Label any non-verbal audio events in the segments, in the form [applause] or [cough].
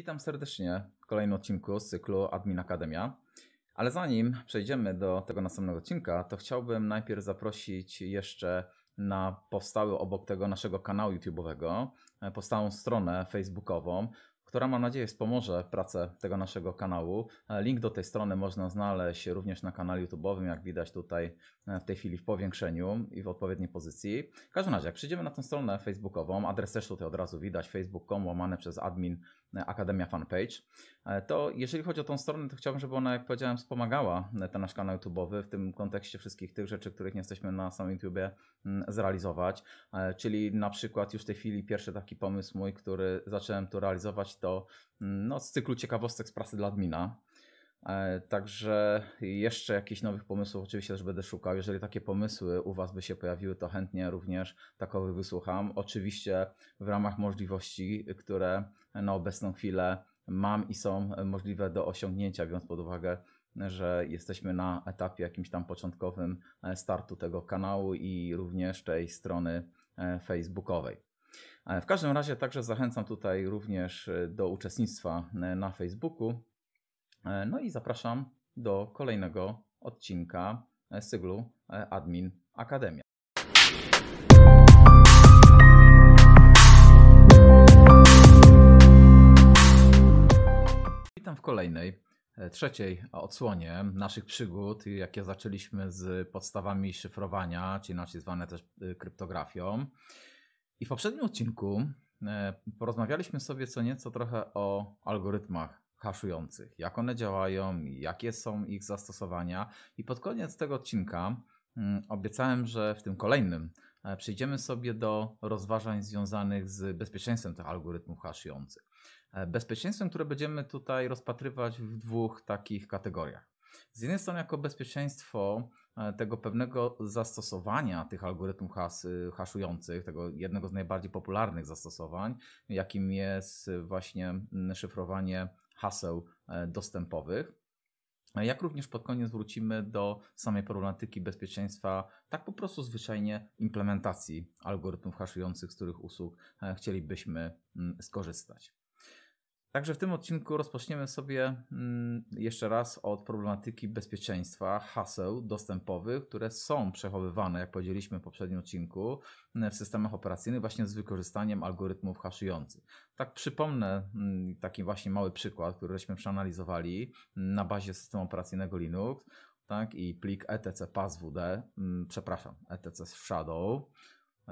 Witam serdecznie w kolejnym odcinku z cyklu Admin Akademia. Ale zanim przejdziemy do tego następnego odcinka, to chciałbym najpierw zaprosić jeszcze na powstały obok tego naszego kanału YouTube'owego, e, powstałą stronę facebookową, która mam nadzieję wspomoże pracę tego naszego kanału. E, link do tej strony można znaleźć również na kanale YouTube'owym, jak widać tutaj e, w tej chwili w powiększeniu i w odpowiedniej pozycji. W każdym razie, jak przyjdziemy na tę stronę facebookową, adres też tutaj od razu widać, facebook.com łamane przez admin Akademia Fanpage. E, to jeżeli chodzi o tą stronę, to chciałbym, żeby ona, jak powiedziałem, wspomagała e, ten nasz kanał YouTube'owy w tym kontekście wszystkich tych rzeczy, których nie jesteśmy na samym YouTubie zrealizować. E, czyli na przykład już w tej chwili pierwszy taki pomysł mój, który zacząłem tu realizować, to no, z cyklu ciekawostek z prasy dla admina. E, także jeszcze jakichś nowych pomysłów oczywiście też będę szukał. Jeżeli takie pomysły u Was by się pojawiły, to chętnie również takowych wysłucham. Oczywiście w ramach możliwości, które na obecną chwilę mam i są możliwe do osiągnięcia, biorąc pod uwagę, że jesteśmy na etapie jakimś tam początkowym e, startu tego kanału i również tej strony e, facebookowej. W każdym razie także zachęcam tutaj również do uczestnictwa na Facebooku. E, no i zapraszam do kolejnego odcinka Syglu e, e, Admin Akademia. Witam w kolejnej, trzeciej odsłonie naszych przygód, jakie zaczęliśmy z podstawami szyfrowania, czy inaczej tak zwane też kryptografią. I w poprzednim odcinku porozmawialiśmy sobie co nieco trochę o algorytmach haszujących, jak one działają, jakie są ich zastosowania. I pod koniec tego odcinka mm, obiecałem, że w tym kolejnym e, przejdziemy sobie do rozważań związanych z bezpieczeństwem tych algorytmów haszujących. E, bezpieczeństwem, które będziemy tutaj rozpatrywać w dwóch takich kategoriach. Z jednej strony, jako bezpieczeństwo e, tego pewnego zastosowania tych algorytmów haszujących, tego jednego z najbardziej popularnych zastosowań, jakim jest właśnie szyfrowanie haseł e, dostępowych. E, jak również pod koniec wrócimy do samej problematyki bezpieczeństwa, tak po prostu zwyczajnie implementacji algorytmów haszujących, z których usług e, chcielibyśmy mm, skorzystać. Także w tym odcinku rozpoczniemy sobie mm, jeszcze raz od problematyki bezpieczeństwa haseł dostępowych, które są przechowywane, jak powiedzieliśmy w poprzednim odcinku, mm, w systemach operacyjnych właśnie z wykorzystaniem algorytmów haszujących. Tak przypomnę mm, taki właśnie mały przykład, któryśmy przeanalizowali na bazie systemu operacyjnego Linux tak, i plik etc.pazwd, przepraszam, etc.shadow,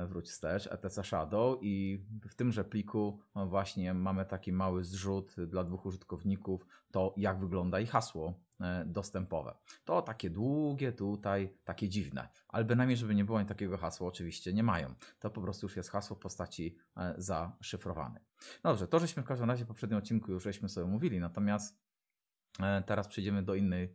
wróć wstecz, etc shadow i w tymże pliku no właśnie mamy taki mały zrzut dla dwóch użytkowników, to jak wygląda ich hasło e, dostępowe. To takie długie tutaj, takie dziwne, ale bynajmniej żeby nie było, takiego hasła oczywiście nie mają. To po prostu już jest hasło w postaci e, zaszyfrowanej. No dobrze, to żeśmy w każdym razie w poprzednim odcinku już żeśmy sobie mówili, natomiast e, teraz przejdziemy do innej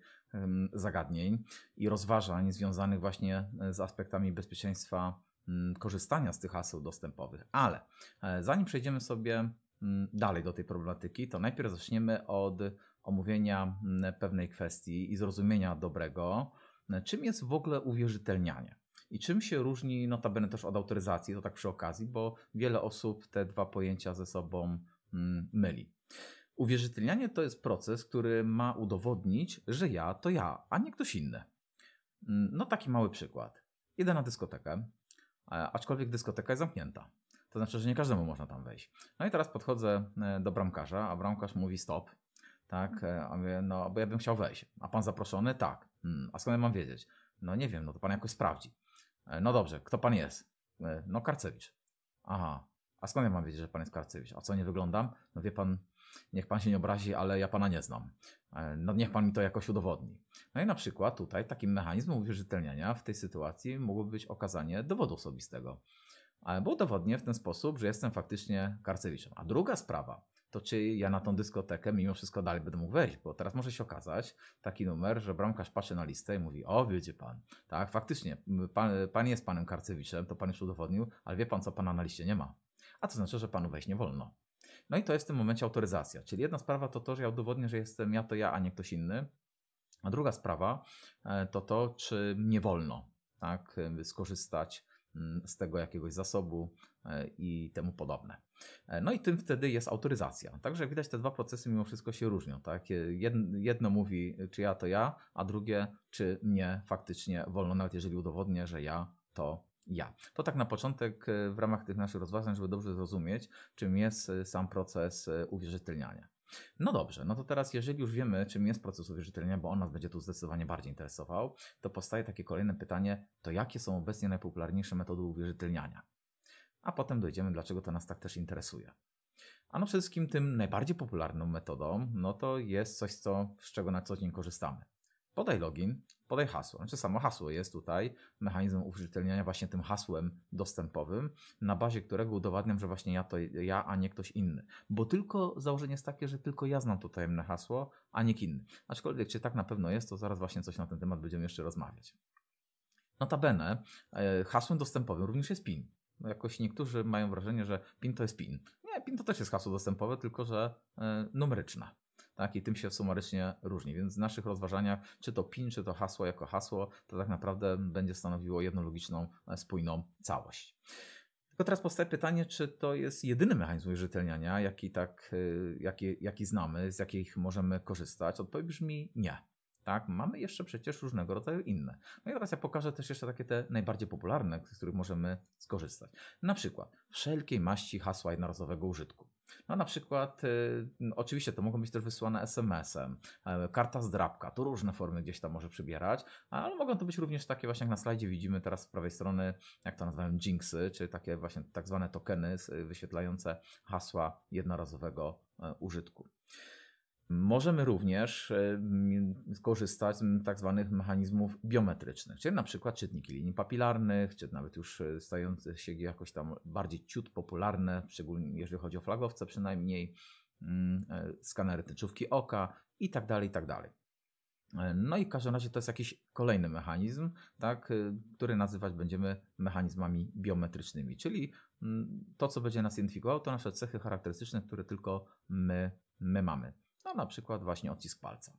zagadnień i rozważań związanych właśnie z aspektami bezpieczeństwa Mm, korzystania z tych haseł dostępowych. Ale e, zanim przejdziemy sobie mm, dalej do tej problematyki, to najpierw zaczniemy od omówienia mm, pewnej kwestii i zrozumienia dobrego, e, czym jest w ogóle uwierzytelnianie. I czym się różni notabene też od autoryzacji, to tak przy okazji, bo wiele osób te dwa pojęcia ze sobą myli. Uwierzytelnianie to jest proces, który ma udowodnić, że ja to ja, a nie ktoś inny. No taki mały przykład. Idę na dyskotekę, E, aczkolwiek dyskoteka jest zamknięta. To znaczy, że nie każdemu można tam wejść. No i teraz podchodzę e, do bramkarza, a bramkarz mówi stop, tak, e, a mówię, no bo ja bym chciał wejść. A pan zaproszony? Tak. Hmm, a skąd ja mam wiedzieć? No nie wiem, no to pan jakoś sprawdzi. No dobrze, kto pan jest? No Karcewicz. Aha, a skąd ja mam wiedzieć, że pan jest Karcewicz? A co, nie wyglądam? No wie pan, niech pan się nie obrazi, ale ja pana nie znam. E, no niech pan mi to jakoś udowodni. No i na przykład tutaj takim mechanizmem uwierzytelniania w tej sytuacji mogłoby być okazanie dowodu osobistego. Bo udowodnię w ten sposób, że jestem faktycznie Karcewiczem. A druga sprawa, to czy ja na tą dyskotekę mimo wszystko dalej będę mógł wejść, bo teraz może się okazać taki numer, że bramkarz patrzy na listę i mówi, o wiecie pan, tak, faktycznie, pan, pan jest panem Karcewiczem, to pan już udowodnił, ale wie pan co, pana na liście nie ma. A to znaczy, że panu wejść nie wolno. No i to jest w tym momencie autoryzacja. Czyli jedna sprawa to to, że ja udowodnię, że jestem ja to ja, a nie ktoś inny. A druga sprawa e, to to, czy nie wolno tak, e, skorzystać mm, z tego jakiegoś zasobu e, i temu podobne. No i tym wtedy jest autoryzacja. Także widać, te dwa procesy mimo wszystko się różnią. Tak? Jedno mówi, czy ja to ja, a drugie, czy nie faktycznie wolno, nawet jeżeli udowodnię, że ja to ja. To tak na początek e, w ramach tych naszych rozważań, żeby dobrze zrozumieć, czym jest e, sam proces e, uwierzytelniania. No dobrze, no to teraz jeżeli już wiemy, czym jest proces uwierzytelniania, bo on nas będzie tu zdecydowanie bardziej interesował, to powstaje takie kolejne pytanie, to jakie są obecnie najpopularniejsze metody uwierzytelniania? A potem dojdziemy, dlaczego to nas tak też interesuje. A no wszystkim tym najbardziej popularną metodą, no to jest coś, co, z czego na co dzień korzystamy podaj login, podaj hasło. Znaczy samo hasło jest tutaj, mechanizm uwierzytelniania właśnie tym hasłem dostępowym, na bazie którego udowadniam, że właśnie ja to ja, a nie ktoś inny. Bo tylko założenie jest takie, że tylko ja znam to tajemne hasło, a nie inny. Aczkolwiek czy tak na pewno jest, to zaraz właśnie coś na ten temat będziemy jeszcze rozmawiać. Notabene e, hasłem dostępowym również jest PIN. No jakoś niektórzy mają wrażenie, że PIN to jest PIN. Nie, PIN to też jest hasło dostępowe, tylko że e, numeryczne tak? I tym się sumarycznie różni. Więc w naszych rozważaniach, czy to PIN, czy to hasło jako hasło, to tak naprawdę będzie stanowiło jedną logiczną, e, spójną całość. Tylko teraz powstaje pytanie, czy to jest jedyny mechanizm użytelniania, jaki, tak, e, jaki, jaki znamy, z jakich możemy korzystać? Odpowiedź brzmi nie. Tak, mamy jeszcze przecież różnego rodzaju inne. No i teraz ja pokażę też jeszcze takie te najbardziej popularne, z których możemy skorzystać. Na przykład wszelkiej maści hasła jednorazowego użytku. No na przykład, y, oczywiście to mogą być też wysłane SMS-em, e, karta zdrabka, to różne formy gdzieś tam może przybierać, ale mogą to być również takie właśnie jak na slajdzie widzimy teraz z prawej strony, jak to nazywam, jinxy, czyli takie właśnie tak zwane tokeny wyświetlające hasła jednorazowego e, użytku. Możemy również e, skorzystać z tak zwanych mechanizmów biometrycznych, czyli na przykład czytniki linii papilarnych, czy nawet już e, stające się jakoś tam bardziej ciut popularne, szczególnie jeżeli chodzi o flagowce przynajmniej, mm, e, skanery tyczówki oka i tak dalej, i tak dalej. No i w każdym razie to jest jakiś kolejny mechanizm, tak, który nazywać będziemy mechanizmami biometrycznymi, czyli mm, to, co będzie nas identyfikowało, to nasze cechy charakterystyczne, które tylko my, my mamy na przykład właśnie odcisk palca.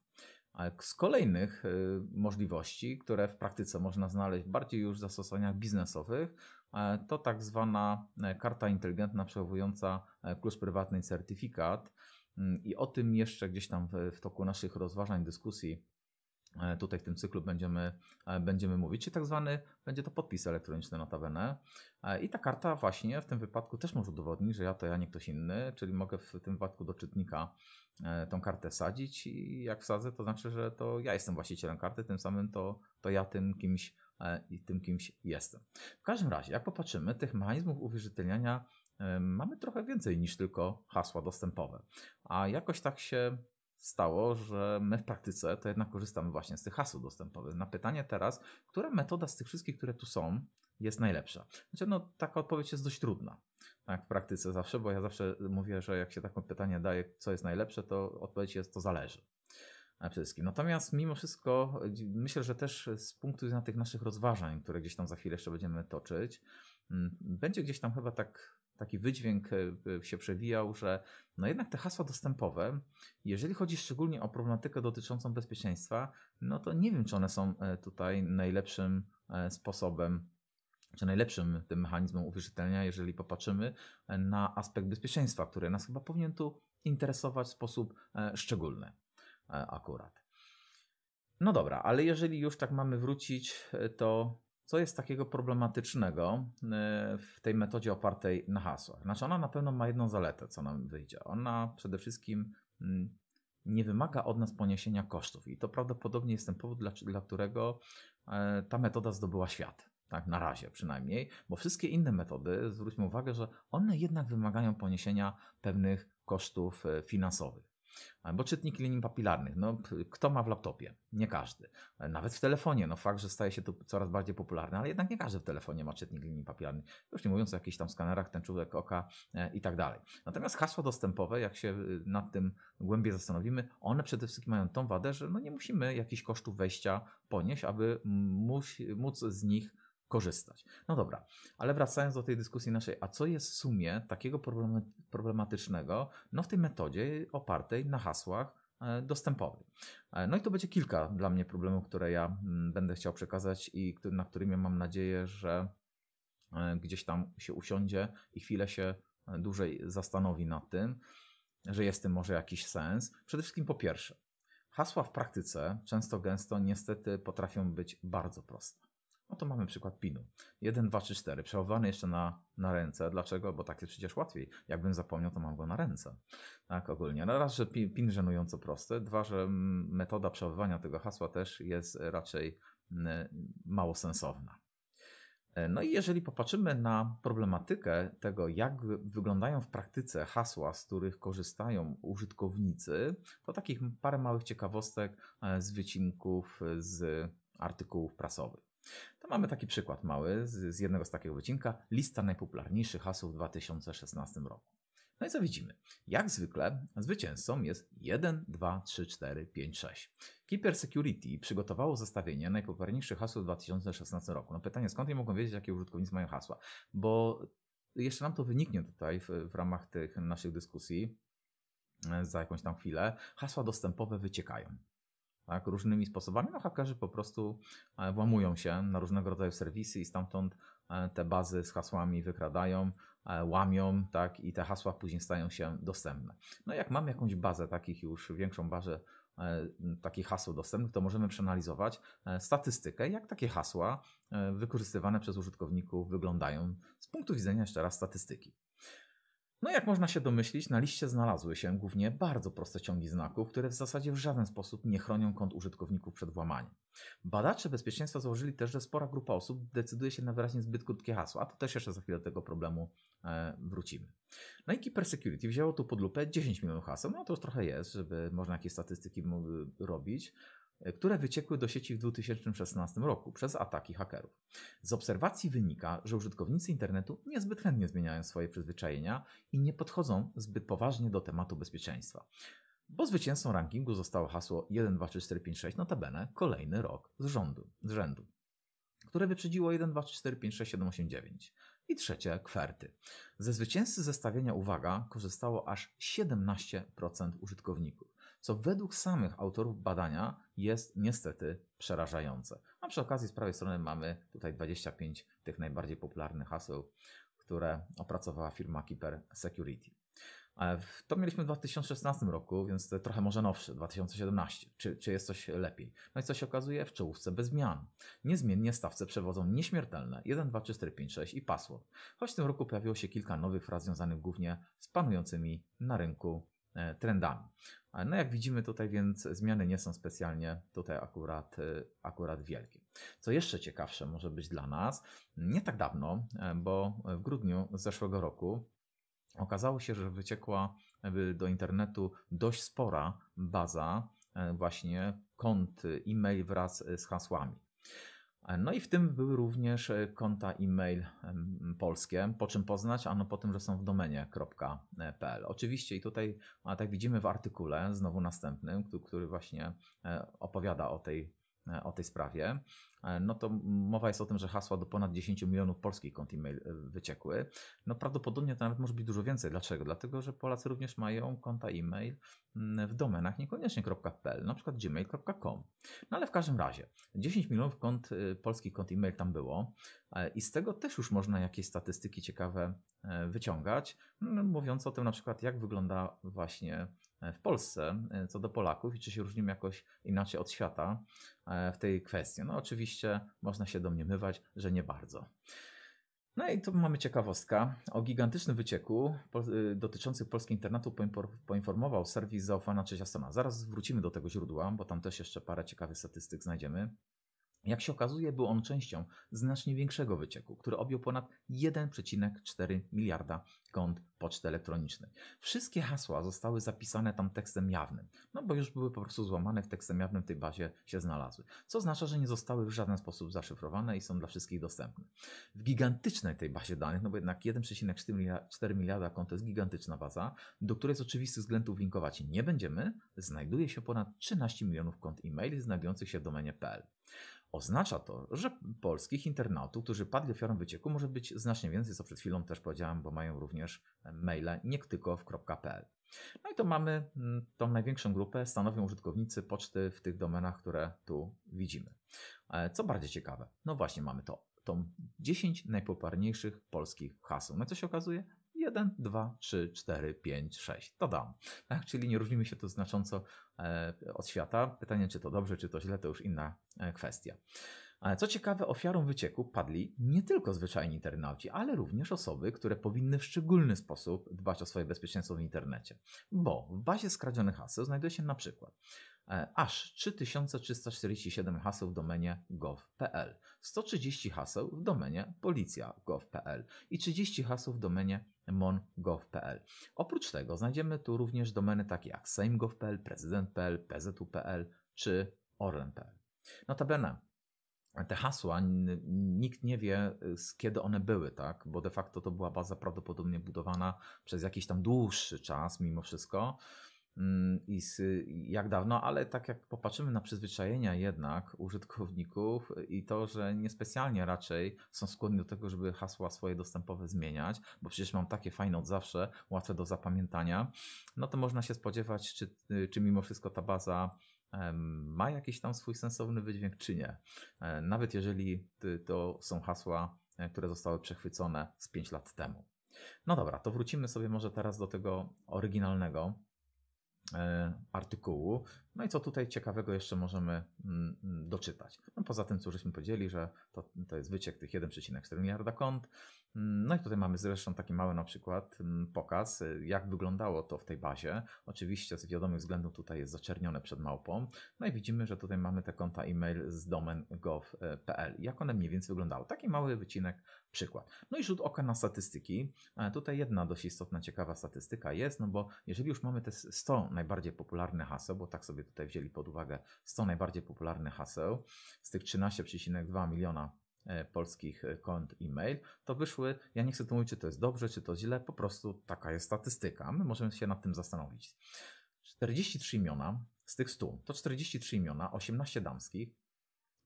z kolejnych y, możliwości, które w praktyce można znaleźć bardziej już w zastosowaniach biznesowych, e, to tak zwana e, karta inteligentna przechowująca klucz e, prywatny i certyfikat. Mm, I o tym jeszcze gdzieś tam w, toku naszych rozważań, dyskusji E, tutaj w tym cyklu będziemy, e, będziemy mówić. czy tak zwany będzie to podpis elektroniczny notabene. E, I ta karta właśnie w tym wypadku też może udowodnić, że ja to ja, nie ktoś inny, czyli mogę w tym wypadku do czytnika tą kartę sadzić i jak wsadzę, to znaczy, że to ja jestem właścicielem karty, tym samym to, to ja tym kimś i tym kimś jestem. W każdym razie, jak popatrzymy, tych mechanizmów uwierzytelniania mamy trochę więcej niż tylko hasła dostępowe. A jakoś tak się stało, że my w praktyce to jednak korzystamy właśnie z tych haseł dostępowych. Na pytanie teraz, która metoda z tych wszystkich, które tu są, jest najlepsza? Znaczy, no, taka odpowiedź jest dość trudna. Tak, w praktyce zawsze, bo ja zawsze mówię, że jak się takie pytanie daje, co jest najlepsze, to odpowiedź jest to zależy. E, wszystkim. Natomiast mimo wszystko myślę, że też z punktu widzenia tych naszych rozważań, które gdzieś tam za chwilę jeszcze będziemy toczyć, będzie gdzieś tam chyba tak taki wydźwięk e, e, się przewijał, że no jednak te hasła dostępowe, jeżeli chodzi szczególnie o problematykę dotyczącą bezpieczeństwa, no to nie wiem, czy one są e, tutaj najlepszym sposobem czy najlepszym tym mechanizmem uwierzytelnia, jeżeli popatrzymy na aspekt bezpieczeństwa, który nas chyba powinien tu interesować w sposób szczególny akurat. No dobra, ale jeżeli już tak mamy wrócić, to co jest takiego problematycznego e, w tej metodzie opartej na hasłach? Znaczy, ona na pewno ma jedną zaletę, co nam wyjdzie. Ona przede wszystkim mm, nie wymaga od nas poniesienia kosztów, i to prawdopodobnie jest ten powód, dla, dla którego e, ta metoda zdobyła świat. Tak, na razie przynajmniej, bo wszystkie inne metody, zwróćmy uwagę, że one jednak wymagają poniesienia pewnych kosztów e, finansowych. Albo czytnik linii papilarnych, no, kto ma w laptopie? Nie każdy. E, nawet w telefonie, no fakt, że staje się to coraz bardziej popularne, ale jednak nie każdy w telefonie ma czytnik linii papilarnych. Już nie mówiąc o jakichś tam skanerach, ten tęczówek oka e, i tak dalej. Natomiast hasła dostępowe, jak się e, nad tym głębiej zastanowimy, one przede wszystkim mają tą wadę, że no nie musimy jakichś kosztów wejścia ponieść, aby móc z nich korzystać. No dobra, ale wracając do tej dyskusji naszej, a co jest w sumie takiego problematycznego no w tej metodzie opartej na hasłach e, dostępowych? E, no i to będzie kilka dla mnie problemów, które ja mm, będę chciał przekazać i na którymi mam nadzieję, że e, gdzieś tam się usiądzie i chwilę się dłużej zastanowi nad tym, że jest w tym może jakiś sens. Przede wszystkim po pierwsze, hasła w praktyce często gęsto niestety potrafią być bardzo proste. No to mamy przykład pinu. 1, 2, 3, 4. Przechowywany jeszcze na, na ręce. Dlaczego? Bo tak jest przecież łatwiej. Jakbym zapomniał, to mam go na ręce. Tak, ogólnie. No raz, że pin, pin żenująco prosty. Dwa, że metoda przechowywania tego hasła też jest raczej mało sensowna. E, no i jeżeli popatrzymy na problematykę tego, jak wyglądają w praktyce hasła, z których korzystają użytkownicy, to takich parę małych ciekawostek e, z wycinków e, z artykułów prasowych. To mamy taki przykład mały z, z jednego z takiego wycinka. Lista najpopularniejszych hasłów w 2016 roku. No i co widzimy? Jak zwykle zwycięzcą jest 1, 2, 3, 4, 5, 6. Keeper Security przygotowało zestawienie najpopularniejszych hasłów w 2016 roku. No pytanie, skąd nie mogą wiedzieć, jakie użytkownicy mają hasła? Bo jeszcze nam to wyniknie tutaj w, w ramach tych naszych dyskusji za jakąś tam chwilę. Hasła dostępowe wyciekają tak, różnymi sposobami. No, hakerzy po prostu e, włamują się na różnego rodzaju serwisy i stamtąd e, te bazy z hasłami wykradają, e, łamią, tak, i te hasła później stają się dostępne. No, jak mam jakąś bazę takich już, większą bazę takich haseł dostępnych, to możemy przeanalizować statystykę, jak takie hasła wykorzystywane przez użytkowników wyglądają z punktu widzenia jeszcze raz statystyki. No jak można się domyślić, na liście znalazły się głównie bardzo proste ciągi znaków, które w zasadzie w żaden sposób nie chronią kont użytkowników przed włamaniem. Badacze bezpieczeństwa założyli też, że spora grupa osób decyduje się na wyraźnie zbyt krótkie hasła, a to też jeszcze za chwilę do tego problemu e, wrócimy. No i Keeper Security wzięło tu pod lupę 10 milionów haseł, no to już trochę jest, żeby można jakieś statystyki robić, E, które wyciekły do sieci w 2016 roku przez ataki hakerów. Z obserwacji wynika, że użytkownicy internetu niezbyt chętnie zmieniają swoje przyzwyczajenia i nie podchodzą zbyt poważnie do tematu bezpieczeństwa. Bo zwycięzcą rankingu zostało hasło 123456 notabene kolejny rok z, rządu, z rzędu, które wyprzedziło 12345679 i trzecie kwerty. Ze zwycięzcy zestawienia uwaga korzystało aż 17% użytkowników, co według samych autorów badania jest niestety przerażające. A przy okazji z prawej strony mamy tutaj 25 tych najbardziej popularnych haseł, które opracowała firma Keeper Security. E, to mieliśmy w 2016 roku, więc trochę może nowsze, 2017. Czy, czy jest coś lepiej? No i co się okazuje? W czołówce bez zmian. Niezmiennie stawce przewodzą nieśmiertelne 1, 2, 3, 4, 5, 6 i pasło. Choć w tym roku pojawiło się kilka nowych fraz związanych głównie z panującymi na rynku E, trendami. No jak widzimy tutaj więc zmiany nie są specjalnie tutaj akurat, e, akurat wielkie. Co jeszcze ciekawsze może być dla nas, nie tak dawno, e, bo w grudniu zeszłego roku okazało się, że wyciekła do internetu dość spora baza właśnie kont e-mail wraz z hasłami. No i w tym były również e, konta e-mail polskie. Po czym poznać? Ano po tym, że są w domenie.pl. E, Oczywiście i tutaj, a tak widzimy w artykule, znowu następnym, który właśnie e, opowiada o tej, o tej sprawie. E, no to mowa jest o tym, że hasła do ponad 10 milionów polskich kont e-mail e, wyciekły. No prawdopodobnie to nawet może być dużo więcej. Dlaczego? Dlatego, że Polacy również mają konta e-mail w domenach niekoniecznie .pl, na przykład gmail.com. No ale w każdym razie 10 milionów kont, e, polskich kont e-mail tam było i z tego też już można jakieś statystyki ciekawe wyciągać, mówiąc o tym na przykład jak wygląda właśnie w Polsce co do Polaków i czy się różnimy jakoś inaczej od świata w tej kwestii. No oczywiście oczywiście można się domniemywać, że nie bardzo. No i tu mamy ciekawostkę. O gigantycznym wycieku y, dotyczącym polskiego internetu poinformował serwis Zaufana Czeziastona. Zaraz wrócimy do tego źródła, bo tam też jeszcze parę ciekawych statystyk znajdziemy. Jak się okazuje, był on częścią znacznie większego wycieku, który objął ponad 1,4 miliarda kont poczty elektronicznej. Wszystkie hasła zostały zapisane tam tekstem jawnym, no bo już były po prostu złamane w tekstem jawnym w tej bazie się znalazły, co oznacza, że nie zostały w żaden sposób zaszyfrowane i są dla wszystkich dostępne. W gigantycznej tej bazie danych, no bo jednak 1,4 miliarda kont to jest gigantyczna baza, do której z oczywistych względów linkować nie będziemy, znajduje się ponad 13 milionów kont e-mail znajdujących się w domenie.pl. Oznacza to, że polskich internautów, którzy padli ofiarą wycieku, może być znacznie więcej, co przed chwilą też powiedziałem, bo mają również maile niektykow.pl. No i to mamy mm, tą największą grupę, stanowią użytkownicy poczty w tych domenach, które tu widzimy. E, co bardziej ciekawe, no właśnie mamy to, tą 10 najpopularniejszych polskich haseł. No i co się okazuje? 1, 2, 3, 4, 5, 6. To dam. Tak, czyli nie różnimy się tu znacząco e, od świata. Pytanie, czy to dobrze, czy to źle, to już inna e, kwestia. Ale co ciekawe, ofiarą wycieku padli nie tylko zwyczajni internauci, ale również osoby, które powinny w szczególny sposób dbać o swoje bezpieczeństwo w internecie. Bo w bazie skradzionych haseł znajduje się na przykład E, aż 3347 haseł w domenie gov.pl, 130 haseł w domenie policja.gov.pl i 30 haseł w domenie mon.gov.pl. Oprócz tego znajdziemy tu również domeny takie jak sejm.gov.pl, prezydent.pl, pzu.pl czy orlen.pl. Notabene, te hasła, nikt nie wie, y, z kiedy one były, tak? Bo de facto to była baza prawdopodobnie budowana przez jakiś tam dłuższy czas, mimo wszystko. Mm, i z, jak dawno, ale tak jak popatrzymy na przyzwyczajenia jednak użytkowników i to, że niespecjalnie raczej są skłonni do tego, żeby hasła swoje dostępowe zmieniać, bo przecież mam takie fajne od zawsze, łatwe do zapamiętania, no to można się spodziewać, czy, czy mimo wszystko ta baza ma jakiś tam swój sensowny wydźwięk, czy nie. E, nawet jeżeli to są hasła, e, które zostały przechwycone z 5 lat temu. No dobra, to wrócimy sobie może teraz do tego oryginalnego E, artykułu no i co tutaj ciekawego jeszcze możemy mm, mm, doczytać? No poza tym, co żeśmy powiedzieli, że to, to jest wyciek tych 1,4 miliarda kont. Mm, no i tutaj mamy zresztą taki mały na przykład pokaz, y, jak wyglądało to w tej bazie. Oczywiście z wiadomych względów tutaj jest zaczernione przed małpą. No i widzimy, że tutaj mamy te konta e-mail z domen gov.pl. Jak one mniej więcej wyglądały? Taki mały wycinek, przykład. No i rzut oka na statystyki. E, tutaj jedna dość istotna, ciekawa statystyka jest, no bo jeżeli już mamy te 100 najbardziej popularne haseł, bo tak sobie tutaj wzięli pod uwagę 100 najbardziej popularnych haseł z tych 13,2 miliona e, polskich e, kont e-mail, to wyszły, ja nie chcę tu mówić, czy to jest dobrze, czy to źle, po prostu taka jest statystyka. My możemy się nad tym zastanowić. 43 imiona z tych 100 to 43 imiona, 18 damskich,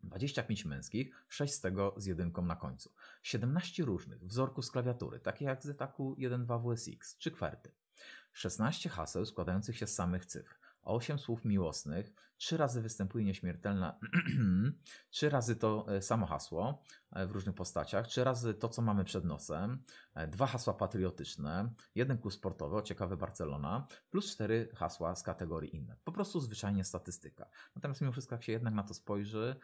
25 męskich, 6 z tego z jedynką na końcu. 17 różnych wzorków z klawiatury, takie jak z Zetaku 1.2 WSX czy kwerty. 16 haseł składających się z samych cyfr osiem słów miłosnych, trzy razy występuje nieśmiertelna, [clears throat] trzy razy to e, samo hasło e, w różnych postaciach, trzy razy to, co mamy przed nosem, e, dwa hasła patriotyczne, jeden kół sportowy, o ciekawe Barcelona, plus cztery hasła z kategorii inne. Po prostu zwyczajnie statystyka. Natomiast mimo wszystko, jak się jednak na to spojrzy,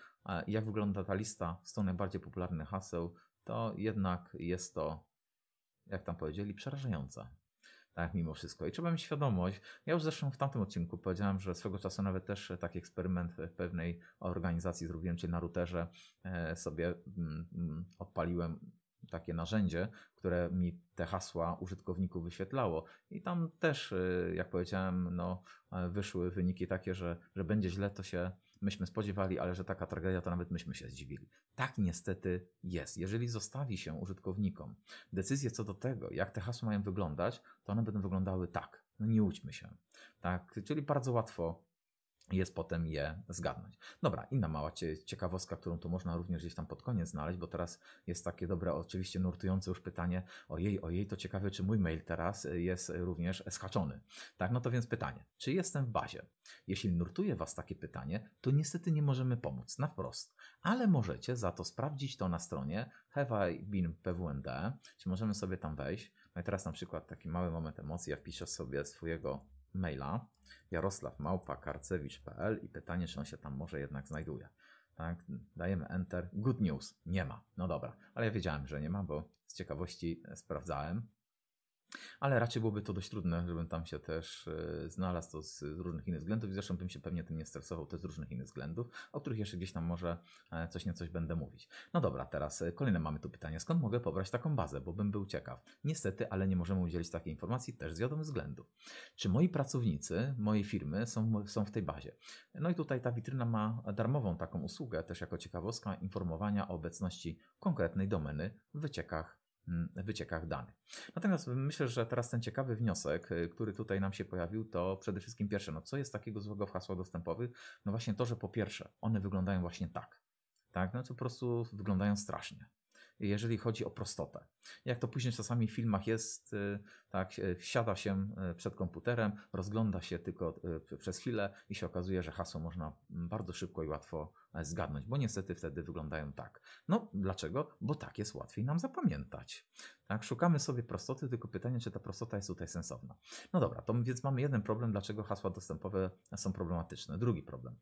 jak wygląda ta lista tą najbardziej popularnych haseł, to jednak jest to, jak tam powiedzieli, przerażające tak, mimo wszystko. I trzeba mieć świadomość. Ja już zresztą w tamtym odcinku powiedziałem, że swego czasu nawet też e, taki eksperyment w pewnej organizacji zrobiłem, czyli na routerze e, sobie mm, mm, odpaliłem takie narzędzie, które mi te hasła użytkowników wyświetlało. I tam też, e, jak powiedziałem, no, wyszły wyniki takie, że, że będzie źle, to się myśmy spodziewali, ale że taka tragedia, to nawet myśmy się zdziwili. Tak niestety jest. Jeżeli zostawi się użytkownikom decyzję co do tego, jak te hasła mają wyglądać, to one będą wyglądały tak. No nie łudźmy się. Tak? Czyli bardzo łatwo jest potem je zgadnąć. Dobra, inna mała ciekawostka, którą tu można również gdzieś tam pod koniec znaleźć, bo teraz jest takie dobre, oczywiście nurtujące już pytanie, ojej, ojej, to ciekawe, czy mój mail teraz jest również eskaczony. Tak, no to więc pytanie, czy jestem w bazie? Jeśli nurtuje Was takie pytanie, to niestety nie możemy pomóc, na wprost, ale możecie za to sprawdzić to na stronie Have I Been PWND, czy możemy sobie tam wejść, no i teraz na przykład taki mały moment emocji, ja wpiszę sobie swojego maila jarosławmałpa.karcewicz.pl i pytanie, czy on się tam może jednak znajduje. Tak, dajemy Enter. Good news, nie ma. No dobra, ale ja wiedziałem, że nie ma, bo z ciekawości sprawdzałem ale raczej byłoby to dość trudne, żebym tam się też e, znalazł to z, różnych innych względów i zresztą bym się pewnie tym nie stresował to z różnych innych względów, o których jeszcze gdzieś tam może e, coś nie coś będę mówić. No dobra, teraz e, kolejne mamy tu pytanie, skąd mogę pobrać taką bazę, bo bym był ciekaw. Niestety, ale nie możemy udzielić takiej informacji też z wiadomych względów. Czy moi pracownicy mojej firmy są, są w tej bazie? No i tutaj ta witryna ma darmową taką usługę, też jako ciekawostka informowania o obecności konkretnej domeny w wyciekach Mm, wyciekach danych. Natomiast myślę, że teraz ten ciekawy wniosek, y, który tutaj nam się pojawił, to przede wszystkim pierwsze, no co jest takiego złego w hasłach dostępowych? No właśnie to, że po pierwsze, one wyglądają właśnie tak. Tak, no to po prostu wyglądają strasznie jeżeli chodzi o prostotę. Jak to później czasami w filmach jest, y, tak, y, siada się y, przed komputerem, rozgląda się tylko przez chwilę i się okazuje, że hasło można mm, bardzo szybko i łatwo e, zgadnąć, bo niestety wtedy wyglądają tak. No dlaczego? Bo tak jest łatwiej nam zapamiętać. Tak, szukamy sobie prostoty, tylko pytanie, czy ta prostota jest tutaj sensowna. No dobra, to więc mamy jeden problem, dlaczego hasła dostępowe są problematyczne. Drugi problem.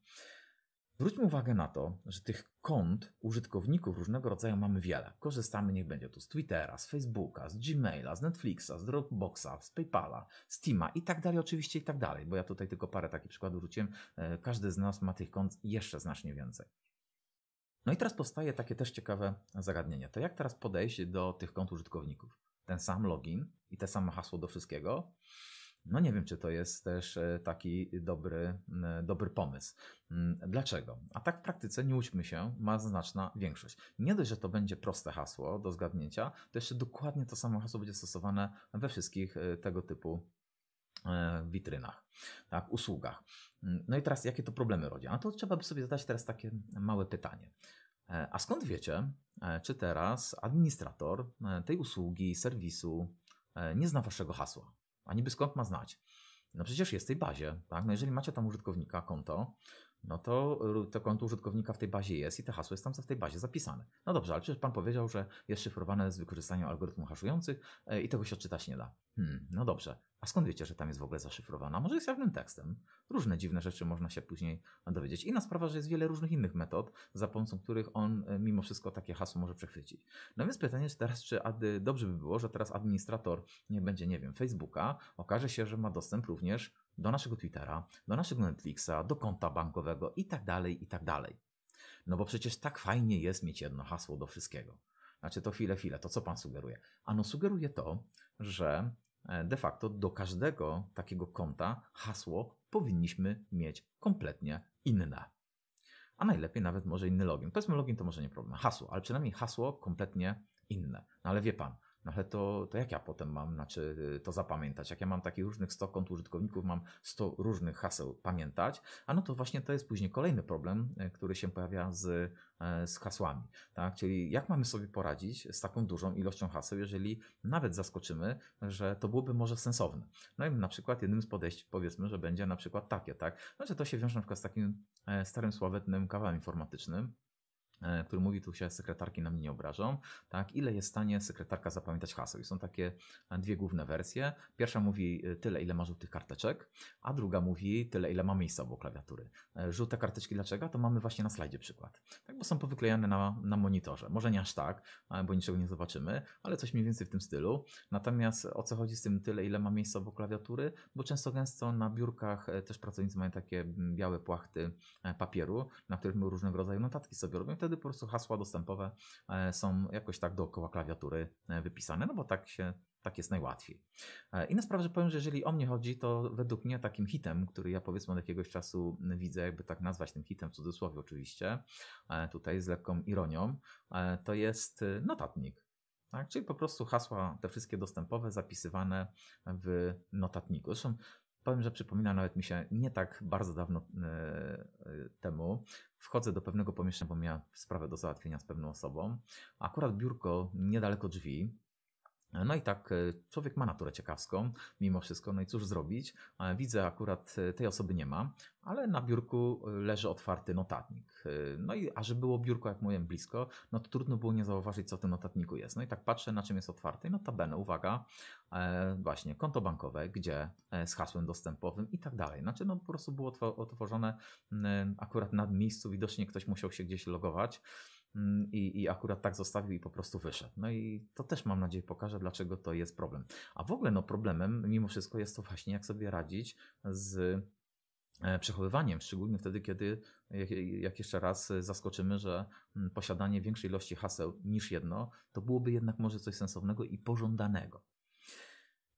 Zwróćmy uwagę na to, że tych kont użytkowników różnego rodzaju mamy wiele. Korzystamy, niech będzie to z Twittera, z Facebooka, z Gmaila, z Netflixa, z Dropboxa, z PayPala, Steama i tak dalej, oczywiście i tak dalej, bo ja tutaj tylko parę takich przykładów rzuciłem. E, każdy z nas ma tych kont jeszcze znacznie więcej. No i teraz powstaje takie też ciekawe zagadnienie. To jak teraz podejść do tych kont użytkowników? Ten sam login i te same hasło do wszystkiego? No nie wiem, czy to jest też e, taki dobry, dobry pomysł. Mm, dlaczego? A tak w praktyce, nie łudźmy się, ma znaczna większość. Nie dość, że to będzie proste hasło do zgadnięcia, to jeszcze dokładnie to samo hasło będzie stosowane we wszystkich e, tego typu e, witrynach, tak, usługach. Mm, no i teraz, jakie to problemy rodzi? No to trzeba by sobie zadać teraz takie małe pytanie. A skąd wiecie, czy teraz administrator tej usługi, serwisu nie zna waszego hasła? A niby skąd ma znać? No przecież jest w tej bazie, tak? No jeżeli macie tam użytkownika, konto, no to, y, to konto użytkownika w tej bazie jest i to hasło jest tam w tej bazie zapisane. No dobrze, ale przecież pan powiedział, że jest szyfrowane z wykorzystaniem algorytmów haszujących e, i tego się odczytać nie da. Hmm, no dobrze, a skąd wiecie, że tam jest w ogóle zaszyfrowana? Może jest jawnym tekstem. Różne dziwne rzeczy można się później dowiedzieć. Inna sprawa, że jest wiele różnych innych metod, za pomocą których on e, mimo wszystko takie hasło może przechwycić. No więc pytanie jest teraz, czy dobrze by było, że teraz administrator nie będzie, nie wiem, Facebooka, okaże się, że ma dostęp również do naszego Twittera, do naszego Netflixa, do konta bankowego i tak dalej, i tak dalej. No bo przecież tak fajnie jest mieć jedno hasło do wszystkiego. Znaczy to chwilę, chwilę, to co pan sugeruje? Ano sugeruje to, że e, de facto do każdego takiego konta hasło powinniśmy mieć kompletnie inne. A najlepiej nawet może inny login. Powiedzmy login to może nie problem, hasło, ale przynajmniej hasło kompletnie inne. No ale wie pan, no ale to, to jak ja potem mam znaczy, y, to zapamiętać? Jak ja mam takich różnych 100 kont użytkowników, mam 100 różnych haseł pamiętać, a no to właśnie to jest później kolejny problem, y, który się pojawia z, e, z hasłami. Tak? Czyli jak mamy sobie poradzić z taką dużą ilością haseł, jeżeli nawet zaskoczymy, że to byłoby może sensowne. No i na przykład jednym z podejść powiedzmy, że będzie na przykład takie, tak? że znaczy to się wiąże na przykład z takim e, starym, sławetnym kawałem informatycznym, E, który mówi, tu się sekretarki na mnie nie obrażą, tak? ile jest w stanie sekretarka zapamiętać haseł. I są takie e, dwie główne wersje. Pierwsza mówi e, tyle, ile ma żółtych karteczek, a druga mówi tyle, ile ma miejsca obok klawiatury. Żółte karteczki dlaczego? To mamy właśnie na slajdzie przykład. Tak, bo są powyklejane na, na monitorze. Może nie aż tak, bo niczego nie zobaczymy, ale coś mniej więcej w tym stylu. Natomiast o co chodzi z tym tyle, ile ma miejsca obok klawiatury? Bo często gęsto na biurkach też pracownicy mają takie białe płachty papieru, na których my różnego rodzaju notatki sobie robią. Wtedy wtedy po prostu hasła dostępowe e, są jakoś tak dookoła klawiatury e, wypisane, no bo tak się tak jest najłatwiej. E, inna sprawa, że powiem, że jeżeli o mnie chodzi, to według mnie takim hitem, który ja powiedzmy od jakiegoś czasu widzę, jakby tak nazwać tym hitem, w cudzysłowie oczywiście, tutaj z lekką ironią, to jest notatnik. Tak? Czyli po prostu hasła te wszystkie dostępowe zapisywane w notatniku. Zresztą Powiem, że przypomina nawet mi się nie tak bardzo dawno e, e, temu. Wchodzę do pewnego pomieszczenia, bo miałem sprawę do załatwienia z pewną osobą. Akurat biurko niedaleko drzwi, no i tak, e, człowiek ma naturę ciekawską, mimo wszystko, no i cóż zrobić. E, widzę akurat e, tej osoby nie ma, ale na biurku leży otwarty notatnik. No i a że było biurko, jak mówiłem, blisko, no to trudno było nie zauważyć, co w tym notatniku jest. No i tak patrzę, na czym jest otwarty. No tabene, uwaga, właśnie konto bankowe, gdzie z hasłem dostępowym i tak dalej. Znaczy, no po prostu było otworzone akurat na miejscu, widocznie ktoś musiał się gdzieś logować. Mm, I, I akurat tak zostawił i po prostu wyszedł. No i to też mam nadzieję pokaże, dlaczego to jest problem. A w ogóle no problemem mimo wszystko jest to właśnie, jak sobie radzić z e, przechowywaniem, szczególnie wtedy, kiedy, jak jeszcze raz zaskoczymy, że mm, posiadanie większej ilości haseł niż jedno, to byłoby jednak może coś sensownego i pożądanego.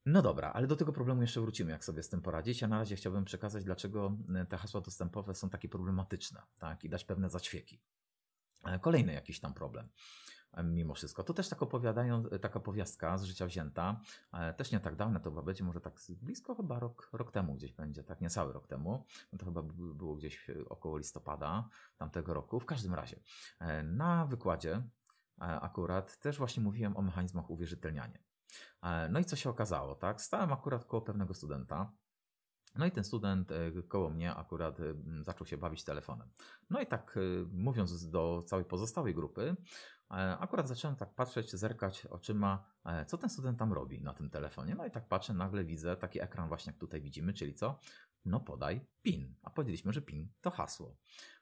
No dobra, ale do tego problemu jeszcze wrócimy, jak sobie z tym poradzić. A na razie chciałbym przekazać, dlaczego e, te hasła dostępowe są takie problematyczne tak? i dać pewne zaćwieki. E, kolejny jakiś tam problem e, mimo wszystko. To też tak opowiadają, e, taka powiastka z życia wzięta, też nie tak dawna, to chyba będzie może tak blisko chyba rok, rok temu gdzieś będzie, tak niecały rok temu, no to chyba było gdzieś około listopada tamtego roku. W każdym razie, na wykładzie akurat też właśnie mówiłem o mechanizmach uwierzytelniania. No i co się okazało, tak? Stałem akurat koło pewnego studenta, no i ten student e, koło mnie akurat e, zaczął się bawić telefonem. No i tak e, mówiąc do całej pozostałej grupy, akurat zacząłem tak patrzeć, zerkać oczyma, co ten student tam robi na tym telefonie. No i tak patrzę, nagle widzę taki ekran właśnie, jak tutaj widzimy, czyli co? No podaj PIN, a powiedzieliśmy, że PIN to hasło.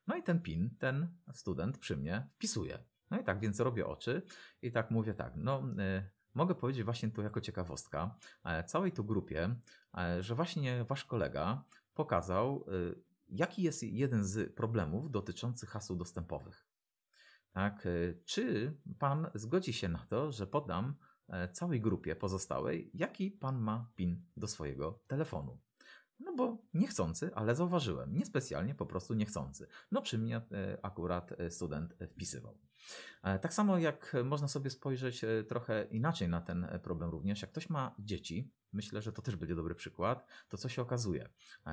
No i ten PIN ten student przy mnie wpisuje. No i tak więc robię oczy i tak mówię tak, no... Yy, mogę powiedzieć właśnie tu jako ciekawostka e, całej tu grupie, e, że właśnie wasz kolega pokazał, e, jaki jest jeden z problemów dotyczących haseł dostępowych. Tak, czy pan zgodzi się na to, że podam całej grupie pozostałej, jaki pan ma PIN do swojego telefonu? No bo niechcący, ale zauważyłem. Niespecjalnie, po prostu niechcący. No przy mnie e, akurat e, student wpisywał. E, tak samo jak można sobie spojrzeć trochę inaczej na ten problem również, jak ktoś ma dzieci, myślę, że to też będzie dobry przykład, to co się okazuje?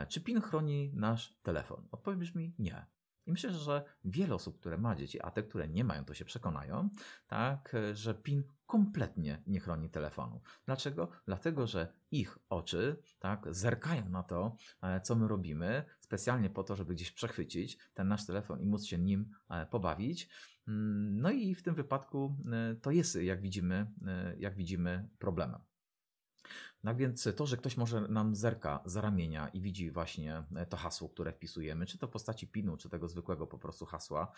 Czy PIN chroni nasz telefon? Odpowiedz mi nie. I myślę, że wiele osób, które ma dzieci, a te, które nie mają, to się przekonają, tak, że PIN kompletnie nie chroni telefonu. Dlaczego? Dlatego, że ich oczy tak, zerkają na to, e, co my robimy, specjalnie po to, żeby gdzieś przechwycić ten nasz telefon i móc się nim e, pobawić. Mm, no i w tym wypadku e, to jest, jak widzimy, jak widzimy problemem. Tak więc to, że ktoś może nam zerka za ramienia i widzi właśnie e, to hasło, które wpisujemy, czy to w postaci pinu, czy tego zwykłego po prostu hasła,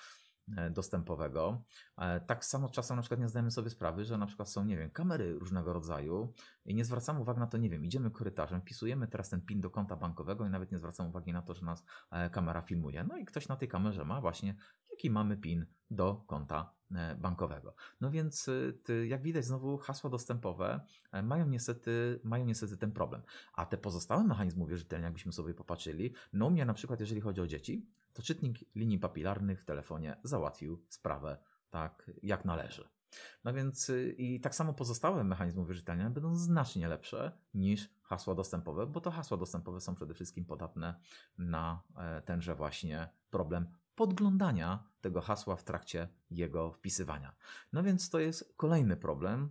e, dostępowego. E, tak samo czasem na przykład nie zdajemy sobie sprawy, że na przykład są, nie wiem, kamery różnego rodzaju i nie zwracamy uwagi na to, nie wiem, idziemy korytarzem, wpisujemy teraz ten PIN do konta bankowego i nawet nie zwracamy uwagi na to, że nas kamera filmuje. No i ktoś na tej kamerze ma właśnie szybki mamy PIN do konta e, bankowego. No więc e, ty, jak widać znowu hasła dostępowe e, mają niestety, mają niestety ten problem. A te pozostałe mechanizmy wierzytelne, jakbyśmy sobie popatrzyli, no mnie na przykład jeżeli chodzi o dzieci, to czytnik linii papilarnych w telefonie załatwił sprawę tak jak należy. No więc i tak samo pozostałe mechanizmy wierzytelne będą znacznie lepsze niż hasła dostępowe, bo to hasła dostępowe są przede wszystkim podatne na tenże właśnie problem podglądania tego hasła w trakcie jego wpisywania. No więc to jest kolejny problem,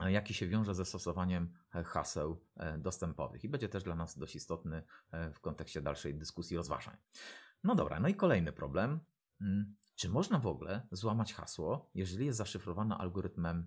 e, jaki się wiąże ze stosowaniem e, haseł e, dostępowych i będzie też dla nas dość istotny w kontekście dalszej dyskusji rozważań. No dobra, no i kolejny problem. Mm, czy można w ogóle złamać hasło, jeżeli jest zaszyfrowane algorytmem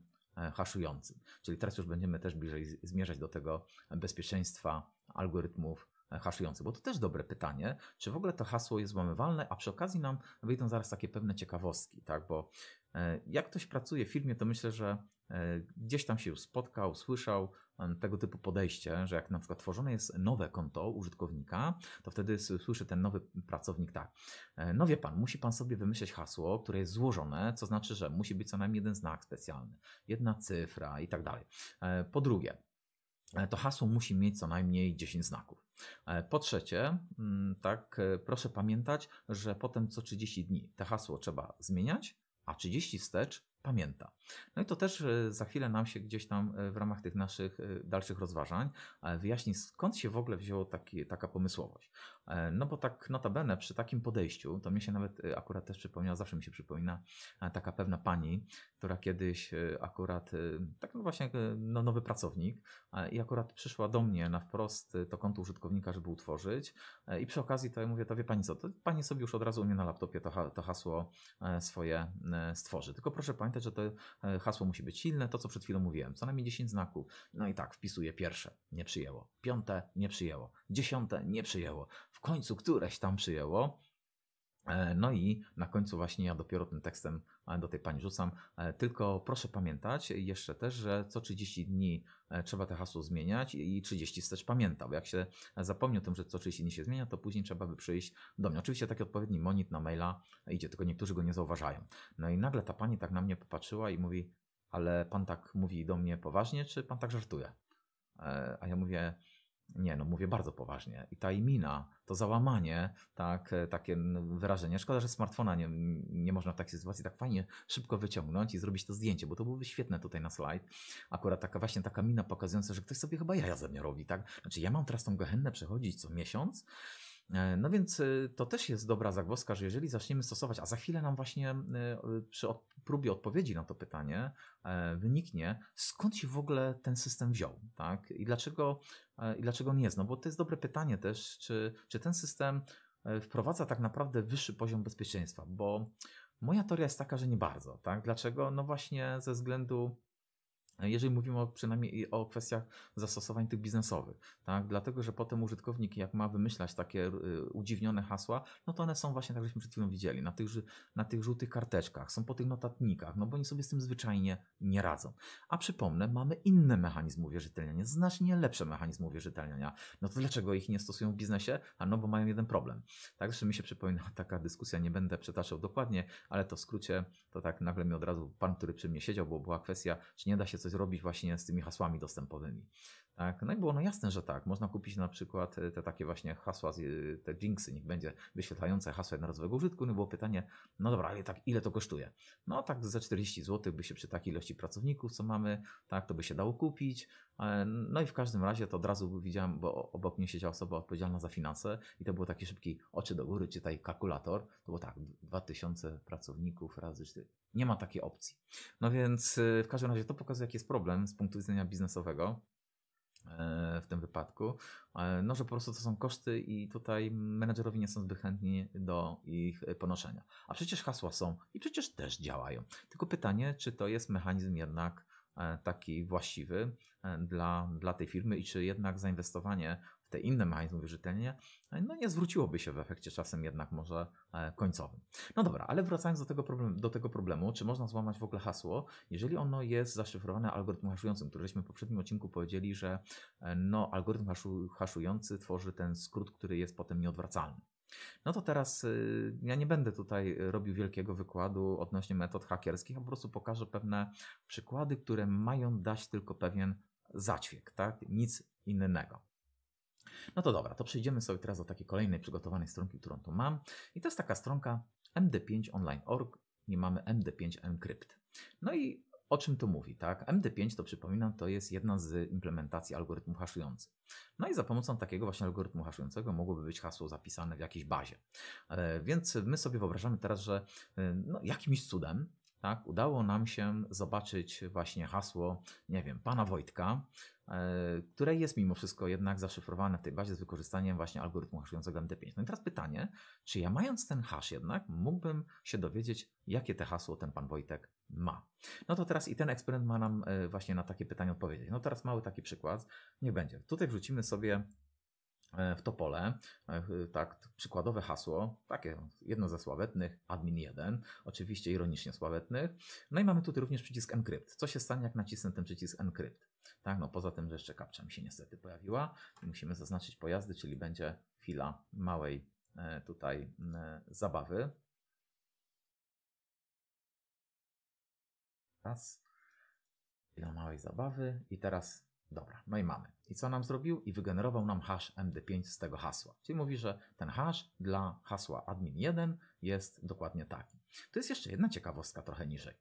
haszującym? Czyli teraz już będziemy też bliżej zmierzać do tego bezpieczeństwa algorytmów haszujący? Bo to też dobre pytanie, czy w ogóle to hasło jest złamywalne, a przy okazji nam wyjdą zaraz takie pewne ciekawostki, tak? Bo e, jak ktoś pracuje w firmie, to myślę, że e, gdzieś tam się już spotkał, słyszał e, tego typu podejście, że jak na przykład tworzone jest nowe konto użytkownika, to wtedy słyszy ten nowy pracownik tak. No wie pan, musi pan sobie wymyśleć hasło, które jest złożone, co znaczy, że musi być co najmniej jeden znak specjalny, jedna cyfra i tak dalej. Po drugie, E, to hasło musi mieć co najmniej 10 znaków. E, po trzecie, mm, tak, e, proszę pamiętać, że potem co 30 dni to hasło trzeba zmieniać, a 30 wstecz pamięta. No i to też za chwilę nam się gdzieś tam w ramach tych naszych dalszych rozważań wyjaśni, skąd się w ogóle wzięła taka pomysłowość. E, no bo tak notabene przy takim podejściu, to mnie się nawet e, akurat też przypomniał. zawsze mi się przypomina e, taka pewna pani, która kiedyś akurat, tak no właśnie no nowy pracownik i akurat przyszła do mnie na wprost to konto użytkownika, żeby utworzyć i przy okazji to ja mówię, to wie pani co, to pani sobie już od razu u mnie na laptopie to, to hasło swoje stworzy. Tylko proszę pamiętać, że to hasło musi być silne, to co przed chwilą mówiłem, co najmniej 10 znaków. No i tak, wpisuję pierwsze, nie przyjęło, piąte, nie przyjęło, dziesiąte, nie przyjęło, w końcu któreś tam przyjęło. E, no i na końcu właśnie ja dopiero tym tekstem e, do tej pani rzucam. E, tylko proszę pamiętać jeszcze też, że co 30 dni trzeba te hasło zmieniać i 30 wstecz pamiętał. bo jak się zapomni o tym, że co 30 dni się zmienia, to później trzeba by przyjść do mnie. Oczywiście taki odpowiedni monit na maila idzie, tylko niektórzy go nie zauważają. No i nagle ta pani tak na mnie popatrzyła i mówi, ale pan tak mówi do mnie poważnie, czy pan tak żartuje? A ja mówię, nie, no mówię bardzo poważnie. I ta imina, to załamanie, tak, e, takie no, wyrażenie. Szkoda, że smartfona nie, nie można w takiej sytuacji tak fajnie szybko wyciągnąć i zrobić to zdjęcie, bo to byłoby świetne tutaj na slajd. Akurat taka właśnie taka mina pokazująca, że ktoś sobie chyba jaja ze mnie robi, tak? Znaczy ja mam teraz tą gehennę przechodzić co miesiąc, E, no więc e, to też jest dobra zagwozdka, że jeżeli zaczniemy stosować, a za chwilę nam właśnie e, przy próbie odpowiedzi na to pytanie wyniknie, skąd się w ogóle ten system wziął, tak? I dlaczego, i dlaczego nie jest? No bo to jest dobre pytanie też, czy, czy ten system wprowadza tak naprawdę wyższy poziom bezpieczeństwa, bo moja teoria jest taka, że nie bardzo, tak? Dlaczego? No właśnie ze względu E, jeżeli mówimy o, przynajmniej o kwestiach zastosowań tych biznesowych, tak? Dlatego, że potem użytkownik, jak ma wymyślać takie e, udziwnione hasła, no to one są właśnie tak, żeśmy przed chwilą widzieli, na tych, na tych żółtych karteczkach, są po tych notatnikach, no bo oni sobie z tym zwyczajnie nie radzą. A przypomnę, mamy inny mechanizm uwierzytelniania, znacznie lepsze mechanizmy uwierzytelniania. No to dlaczego ich nie stosują w biznesie? A no bo mają jeden problem. Tak, mi się przypomina [laughs] taka dyskusja, nie będę przetaczał dokładnie, ale to w skrócie, to tak nagle mi od razu pan, który przy mnie siedział, bo była kwestia, czy nie da się coś zrobić właśnie z tymi hasłami dostępowymi. Tak? No i było no jasne, że tak. Można kupić na przykład e, te takie właśnie hasła, e, te jinxy, niech będzie wyświetlające hasła jednorazowego użytku. No było pytanie, no dobra, ale tak ile to kosztuje? No tak za 40 zł by się przy takiej ilości pracowników, co mamy, tak, to by się dało kupić. E, no i w każdym razie to od razu widziałem, bo obok mnie siedziała osoba odpowiedzialna za finanse i to było takie szybki oczy do góry, czytaj kalkulator. To było tak, 2000 pracowników razy 4, nie ma takiej opcji. No więc y, w każdym razie to pokazuje, jaki jest problem z punktu widzenia biznesowego e, w tym wypadku. E, no, że po prostu to są koszty i tutaj menedżerowie nie są zbyt chętni do ich e, ponoszenia. A przecież hasła są i przecież też działają. Tylko pytanie, czy to jest mechanizm jednak taki właściwy dla, dla tej firmy i czy jednak zainwestowanie te inne mechanizmy wierzytelnie, e, no nie zwróciłoby się w efekcie czasem jednak może e, końcowym. No dobra, ale wracając do tego, problemu, do tego problemu, czy można złamać w ogóle hasło, jeżeli ono jest zaszyfrowane algorytmem haszującym, który żeśmy w poprzednim odcinku powiedzieli, że e, no, algorytm haszu, haszujący tworzy ten skrót, który jest potem nieodwracalny. No to teraz ja nie będę tutaj robił wielkiego wykładu odnośnie metod hakerskich, a po prostu pokażę pewne przykłady, które mają dać tylko pewien zaćwiek, tak? Nic innego. No to dobra, to przejdziemy sobie teraz do takiej kolejnej przygotowanej stronki, którą tu mam. I to jest taka stronka md5online.org. Nie mamy md5 encrypt. No i o czym to mówi, tak? MD5 to przypominam, to jest jedna z implementacji algorytmu haszujących. No i za pomocą takiego właśnie algorytmu haszującego mogłoby być hasło zapisane w jakiejś bazie. E, więc my sobie wyobrażamy teraz, że e, no, jakimś cudem tak, udało nam się zobaczyć właśnie hasło, nie wiem, pana Wojtka, e, które jest mimo wszystko jednak zaszyfrowane w tej bazie z wykorzystaniem właśnie algorytmu haszującego MD5. No i teraz pytanie, czy ja mając ten hash jednak mógłbym się dowiedzieć, jakie te hasło ten pan Wojtek ma? No to teraz i ten eksperyment ma nam e, właśnie na takie pytanie odpowiedzieć. No teraz mały taki przykład, nie będzie. Tutaj wrzucimy sobie E, w Topole, e, tak, przykładowe hasło, takie jedno ze sławetnych, admin 1, oczywiście ironicznie sławetnych. No i mamy tutaj również przycisk encrypt. Co się stanie, jak nacisnę ten przycisk encrypt? Tak, no poza tym, że jeszcze kapcza mi się niestety pojawiła i musimy zaznaczyć pojazdy, czyli będzie chwila małej e, tutaj zabawy. Raz. Chwila małej zabawy i teraz, dobra, no i mamy. I co nam zrobił? I wygenerował nam hash MD5 z tego hasła. Czyli mówi, że ten hash dla hasła admin1 jest dokładnie taki. To jest jeszcze jedna ciekawostka trochę niżej.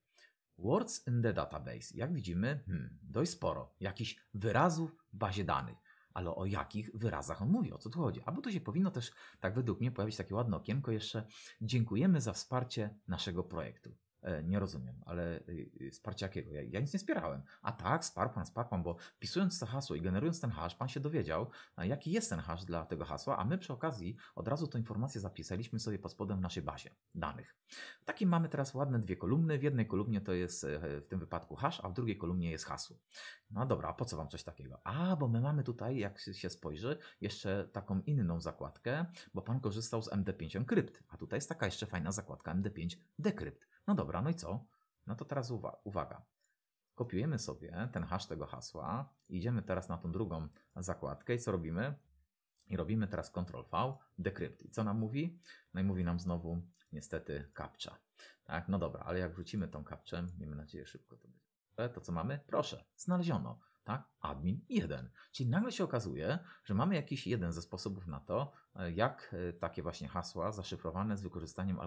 Words in the database. Jak widzimy, hmm, dość sporo. Jakichś wyrazów w bazie danych. Ale o jakich wyrazach on mówi? O co tu chodzi? Albo tu się powinno też, tak według mnie, pojawić takie ładne okienko jeszcze. Dziękujemy za wsparcie naszego projektu. E, nie rozumiem, ale y, y, wsparcia jakiego? Ja, ja, nic nie wspierałem. A tak, wsparł pan, wsparł pan, bo pisując to hasło i generując ten hash, pan się dowiedział, jaki jest ten hash dla tego hasła, a my przy okazji od razu tę informację zapisaliśmy sobie pod spodem w naszej bazie danych. Takie mamy teraz ładne dwie kolumny. W jednej kolumnie to jest e, w tym wypadku hash, a w drugiej kolumnie jest hasło. No dobra, a po co wam coś takiego? A, bo my mamy tutaj, jak się spojrzy, jeszcze taką inną zakładkę, bo pan korzystał z MD5 encrypt, a tutaj jest taka jeszcze fajna zakładka MD5 decrypt. No dobra, no i co? No to teraz uwa uwaga. Kopiujemy sobie ten hash tego hasła, idziemy teraz na tą drugą zakładkę i co robimy? I robimy teraz Ctrl V, decrypt. I co nam mówi? No i mówi nam znowu niestety kapcza. Tak, no dobra, ale jak wrzucimy tą kapczę, miejmy nadzieję szybko to będzie. To co mamy? Proszę, znaleziono tak? Admin 1. Czyli nagle się okazuje, że mamy jakiś jeden ze sposobów na to, e, jak e, takie właśnie hasła zaszyfrowane z wykorzystaniem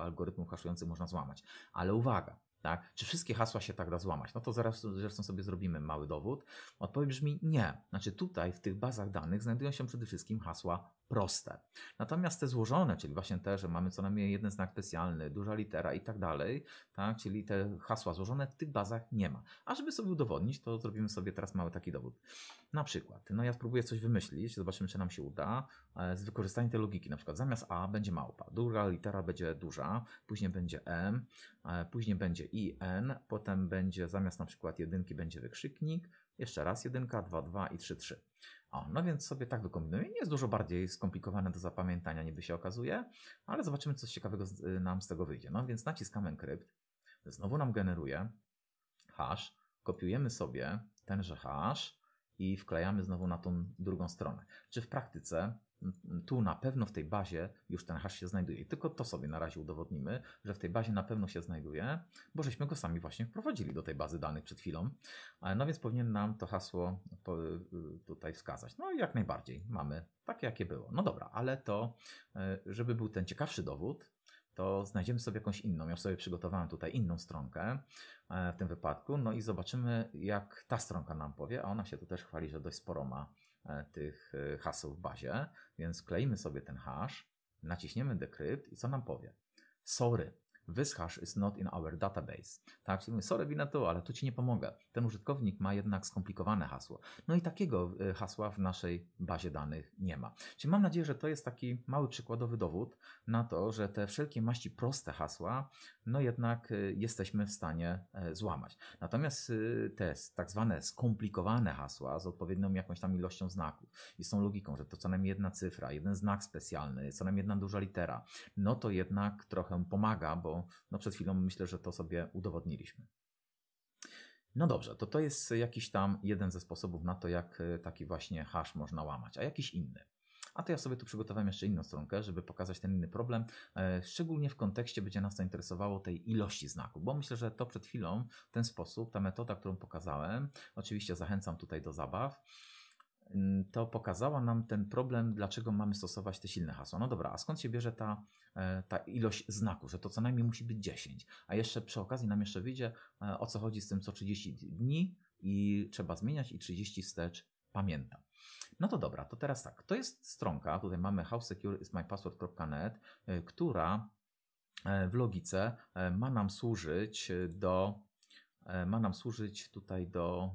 algorytmów haszujących można złamać. Ale uwaga, tak? Czy wszystkie hasła się tak da złamać? No to zaraz zresztą sobie zrobimy mały dowód. Odpowiedź brzmi nie. Znaczy tutaj w tych bazach danych znajdują się przede wszystkim hasła proste. Natomiast te złożone, czyli właśnie te, że mamy co najmniej jeden znak specjalny, duża litera i tak dalej, tak? czyli te hasła złożone w tych bazach nie ma. A żeby sobie udowodnić, to zrobimy sobie teraz mały taki dowód. Na przykład, no ja spróbuję coś wymyślić, zobaczymy, czy nam się uda, e, z wykorzystaniem tej logiki. Na przykład zamiast A będzie małpa, duża litera będzie duża, później będzie M, e, później będzie IN, potem będzie zamiast na przykład jedynki będzie wykrzyknik, jeszcze raz jedynka, dwa, dwa i trzy, trzy. O, no więc sobie tak wykombinuję. Nie jest dużo bardziej skomplikowane do zapamiętania niby się okazuje, ale zobaczymy coś ciekawego z, y, nam z tego wyjdzie. No więc naciskam encrypt, znowu nam generuje hash, kopiujemy sobie tenże hash, i wklejamy znowu na tą drugą stronę. Czy w praktyce tu na pewno w tej bazie już ten hash się znajduje. I tylko to sobie na razie udowodnimy, że w tej bazie na pewno się znajduje, bo żeśmy go sami właśnie wprowadzili do tej bazy danych przed chwilą. E, no więc powinien nam to hasło y, tutaj wskazać. No i jak najbardziej mamy takie, jakie było. No dobra, ale to, e, żeby był ten ciekawszy dowód, to znajdziemy sobie jakąś inną. Ja sobie przygotowałem tutaj inną stronkę e, w tym wypadku, no i zobaczymy, jak ta stronka nam powie, a ona się tu też chwali, że dość sporo ma E, tych e, haseł w bazie, więc klejmy sobie ten hash, naciśniemy decrypt i co nam powie? Sorry, This is not in our database. Tak, czyli sorry, wina to, ale tu ci nie pomogę. Ten użytkownik ma jednak skomplikowane hasło. No i takiego y, hasła w naszej bazie danych nie ma. Czyli mam nadzieję, że to jest taki mały przykładowy dowód na to, że te wszelkie maści proste hasła, no jednak y, jesteśmy w stanie e, złamać. Natomiast y, te tak zwane skomplikowane hasła z odpowiednią jakąś tam ilością znaków i z tą logiką, że to co najmniej jedna cyfra, jeden znak specjalny, co najmniej jedna duża litera, no to jednak trochę pomaga, bo no przed chwilą myślę, że to sobie udowodniliśmy. No dobrze, to to jest jakiś tam jeden ze sposobów na to, jak e, taki właśnie hash można łamać, a jakiś inny. A to ja sobie tu przygotowałem jeszcze inną stronkę, żeby pokazać ten inny problem. E, szczególnie w kontekście będzie nas to interesowało tej ilości znaków, bo myślę, że to przed chwilą ten sposób, ta metoda, którą pokazałem, oczywiście zachęcam tutaj do zabaw to pokazała nam ten problem, dlaczego mamy stosować te silne hasła. No dobra, a skąd się bierze ta, e, ta ilość znaków, że to co najmniej musi być 10? A jeszcze przy okazji nam jeszcze wyjdzie, e, o co chodzi z tym co 30 dni i trzeba zmieniać i 30 wstecz pamięta. No to dobra, to teraz tak. To jest stronka, tutaj mamy howsecureismypassword.net, e, która w logice ma nam służyć do E, ma nam służyć tutaj do,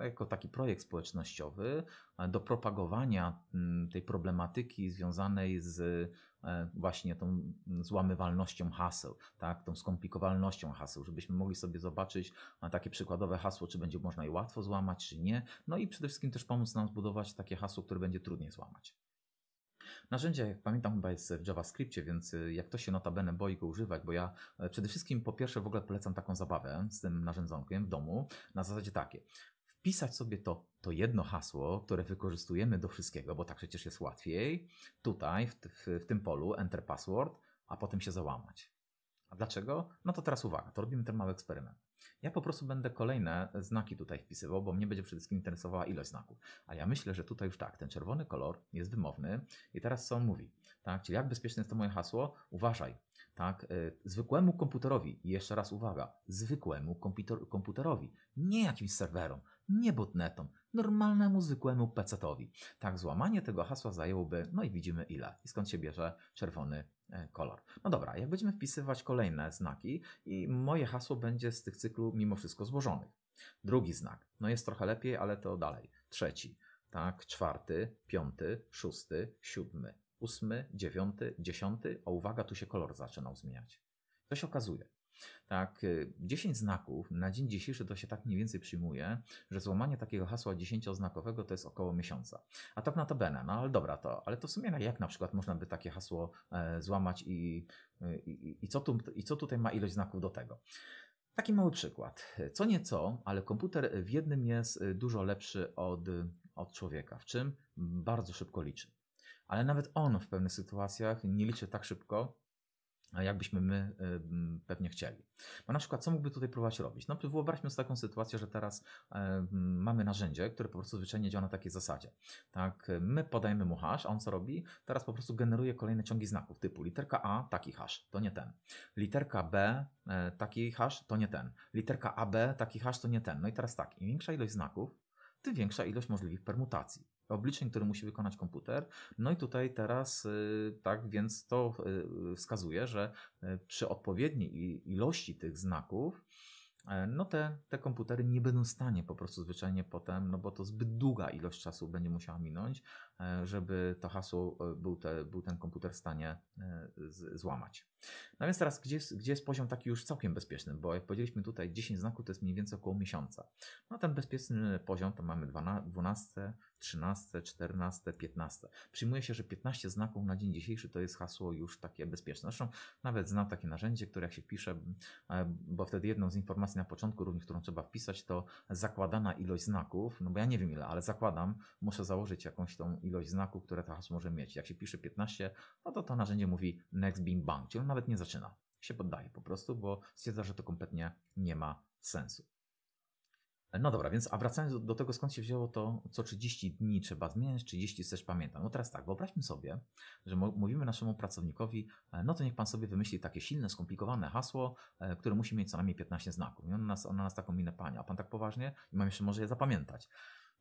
e, jako taki projekt społecznościowy, e, do propagowania mm, tej problematyki związanej z właśnie tą złamywalnością haseł, tak, tą skomplikowalnością haseł, żebyśmy mogli sobie zobaczyć takie przykładowe hasło, czy będzie można je łatwo złamać, czy nie, no i przede wszystkim też pomóc nam zbudować takie hasło, które będzie trudniej złamać. Narzędzie, jak pamiętam, chyba jest w JavaScriptie, więc y, jak ktoś się notabene boi go używać, bo ja e, przede wszystkim po pierwsze w ogóle polecam taką zabawę z tym narzędzonkiem w domu na zasadzie takie wpisać sobie to, to jedno hasło, które wykorzystujemy do wszystkiego, bo tak przecież jest łatwiej, tutaj w, w, w, tym polu Enter Password, a potem się załamać. A dlaczego? No to teraz uwaga, to robimy ten mały eksperyment. Ja po prostu będę kolejne znaki tutaj wpisywał, bo mnie będzie przede wszystkim interesowała ilość znaków. A ja myślę, że tutaj już tak, ten czerwony kolor jest wymowny i teraz co on mówi? Tak, czyli jak bezpieczne jest to moje hasło? Uważaj, tak? Y, zwykłemu komputerowi, jeszcze raz uwaga, zwykłemu komputer, komputerowi, nie jakimś serwerom, nie botnetom, normalnemu, zwykłemu pecetowi. Tak, złamanie tego hasła zajęłoby, no i widzimy ile i skąd się bierze czerwony e, kolor. No dobra, jak będziemy wpisywać kolejne znaki i moje hasło będzie z tych cyklu mimo wszystko złożonych. Drugi znak, no jest trochę lepiej, ale to dalej. Trzeci, tak, czwarty, piąty, szósty, siódmy, ósmy, dziewiąty, dziesiąty, a uwaga, tu się kolor zaczynał zmieniać. To się okazuje, tak, 10 y, znaków na dzień dzisiejszy to się tak mniej więcej przyjmuje, że złamanie takiego hasła 10-znakowego to jest około miesiąca. A tak na bene, no ale dobra to, ale to w sumie jak na przykład można by takie hasło e, złamać e, i, i, i, co tu, i co tutaj ma ilość znaków do tego? Taki mały przykład. Co nieco, ale komputer w jednym jest e, dużo lepszy od, od człowieka, w czym bardzo szybko liczy. Ale nawet on w pewnych sytuacjach nie liczy tak szybko, jakbyśmy my y, pewnie chcieli. Bo no na przykład, co mógłby tutaj próbować robić? No, wyobraźmy sobie taką sytuację, że teraz e, mamy narzędzie, które po prostu zwyczajnie działa na takiej zasadzie. Tak, y, my podajemy mu hash, a on co robi? Teraz po prostu generuje kolejne ciągi znaków typu literka A, taki hash, to nie ten. Literka B, e, taki hash, to nie ten. Literka AB, taki hash, to nie ten. No i teraz tak, im większa ilość znaków, tym większa ilość możliwych permutacji obliczeń, które musi wykonać komputer. No i tutaj teraz, y, tak więc to y, wskazuje, że y, przy odpowiedniej ilości tych znaków, no te, te komputery nie będą w stanie po prostu zwyczajnie potem, no bo to zbyt długa ilość czasu będzie musiała minąć, E, żeby to hasło e, był, te, był ten komputer w stanie e, z, złamać. No więc teraz, gdzie, gdzie jest poziom taki już całkiem bezpieczny? Bo jak powiedzieliśmy tutaj, 10 znaków to jest mniej więcej około miesiąca. No ten bezpieczny poziom to mamy 12, 13, 14, 15. Przyjmuje się, że 15 znaków na dzień dzisiejszy to jest hasło już takie bezpieczne. Zresztą nawet znam takie narzędzie, które jak się pisze, bo wtedy jedną z informacji na początku, również którą trzeba wpisać, to zakładana ilość znaków, no bo ja nie wiem ile, ale zakładam, muszę założyć jakąś tą ilość znaków, które to hasło może mieć. Jak się pisze 15, no to to narzędzie mówi next being bang, czyli on nawet nie zaczyna. Się poddaje po prostu, bo stwierdza, że to kompletnie nie ma sensu. No dobra, więc a wracając do, tego, skąd się wzięło to, co 30 dni trzeba zmieniać, 30 też pamiętam. No teraz tak, wyobraźmy sobie, że mówimy naszemu pracownikowi, e, no to niech pan sobie wymyśli takie silne, skomplikowane hasło, e, które musi mieć co najmniej 15 znaków. I on nas, nas taką minę pania, a pan tak poważnie i mam jeszcze może je zapamiętać.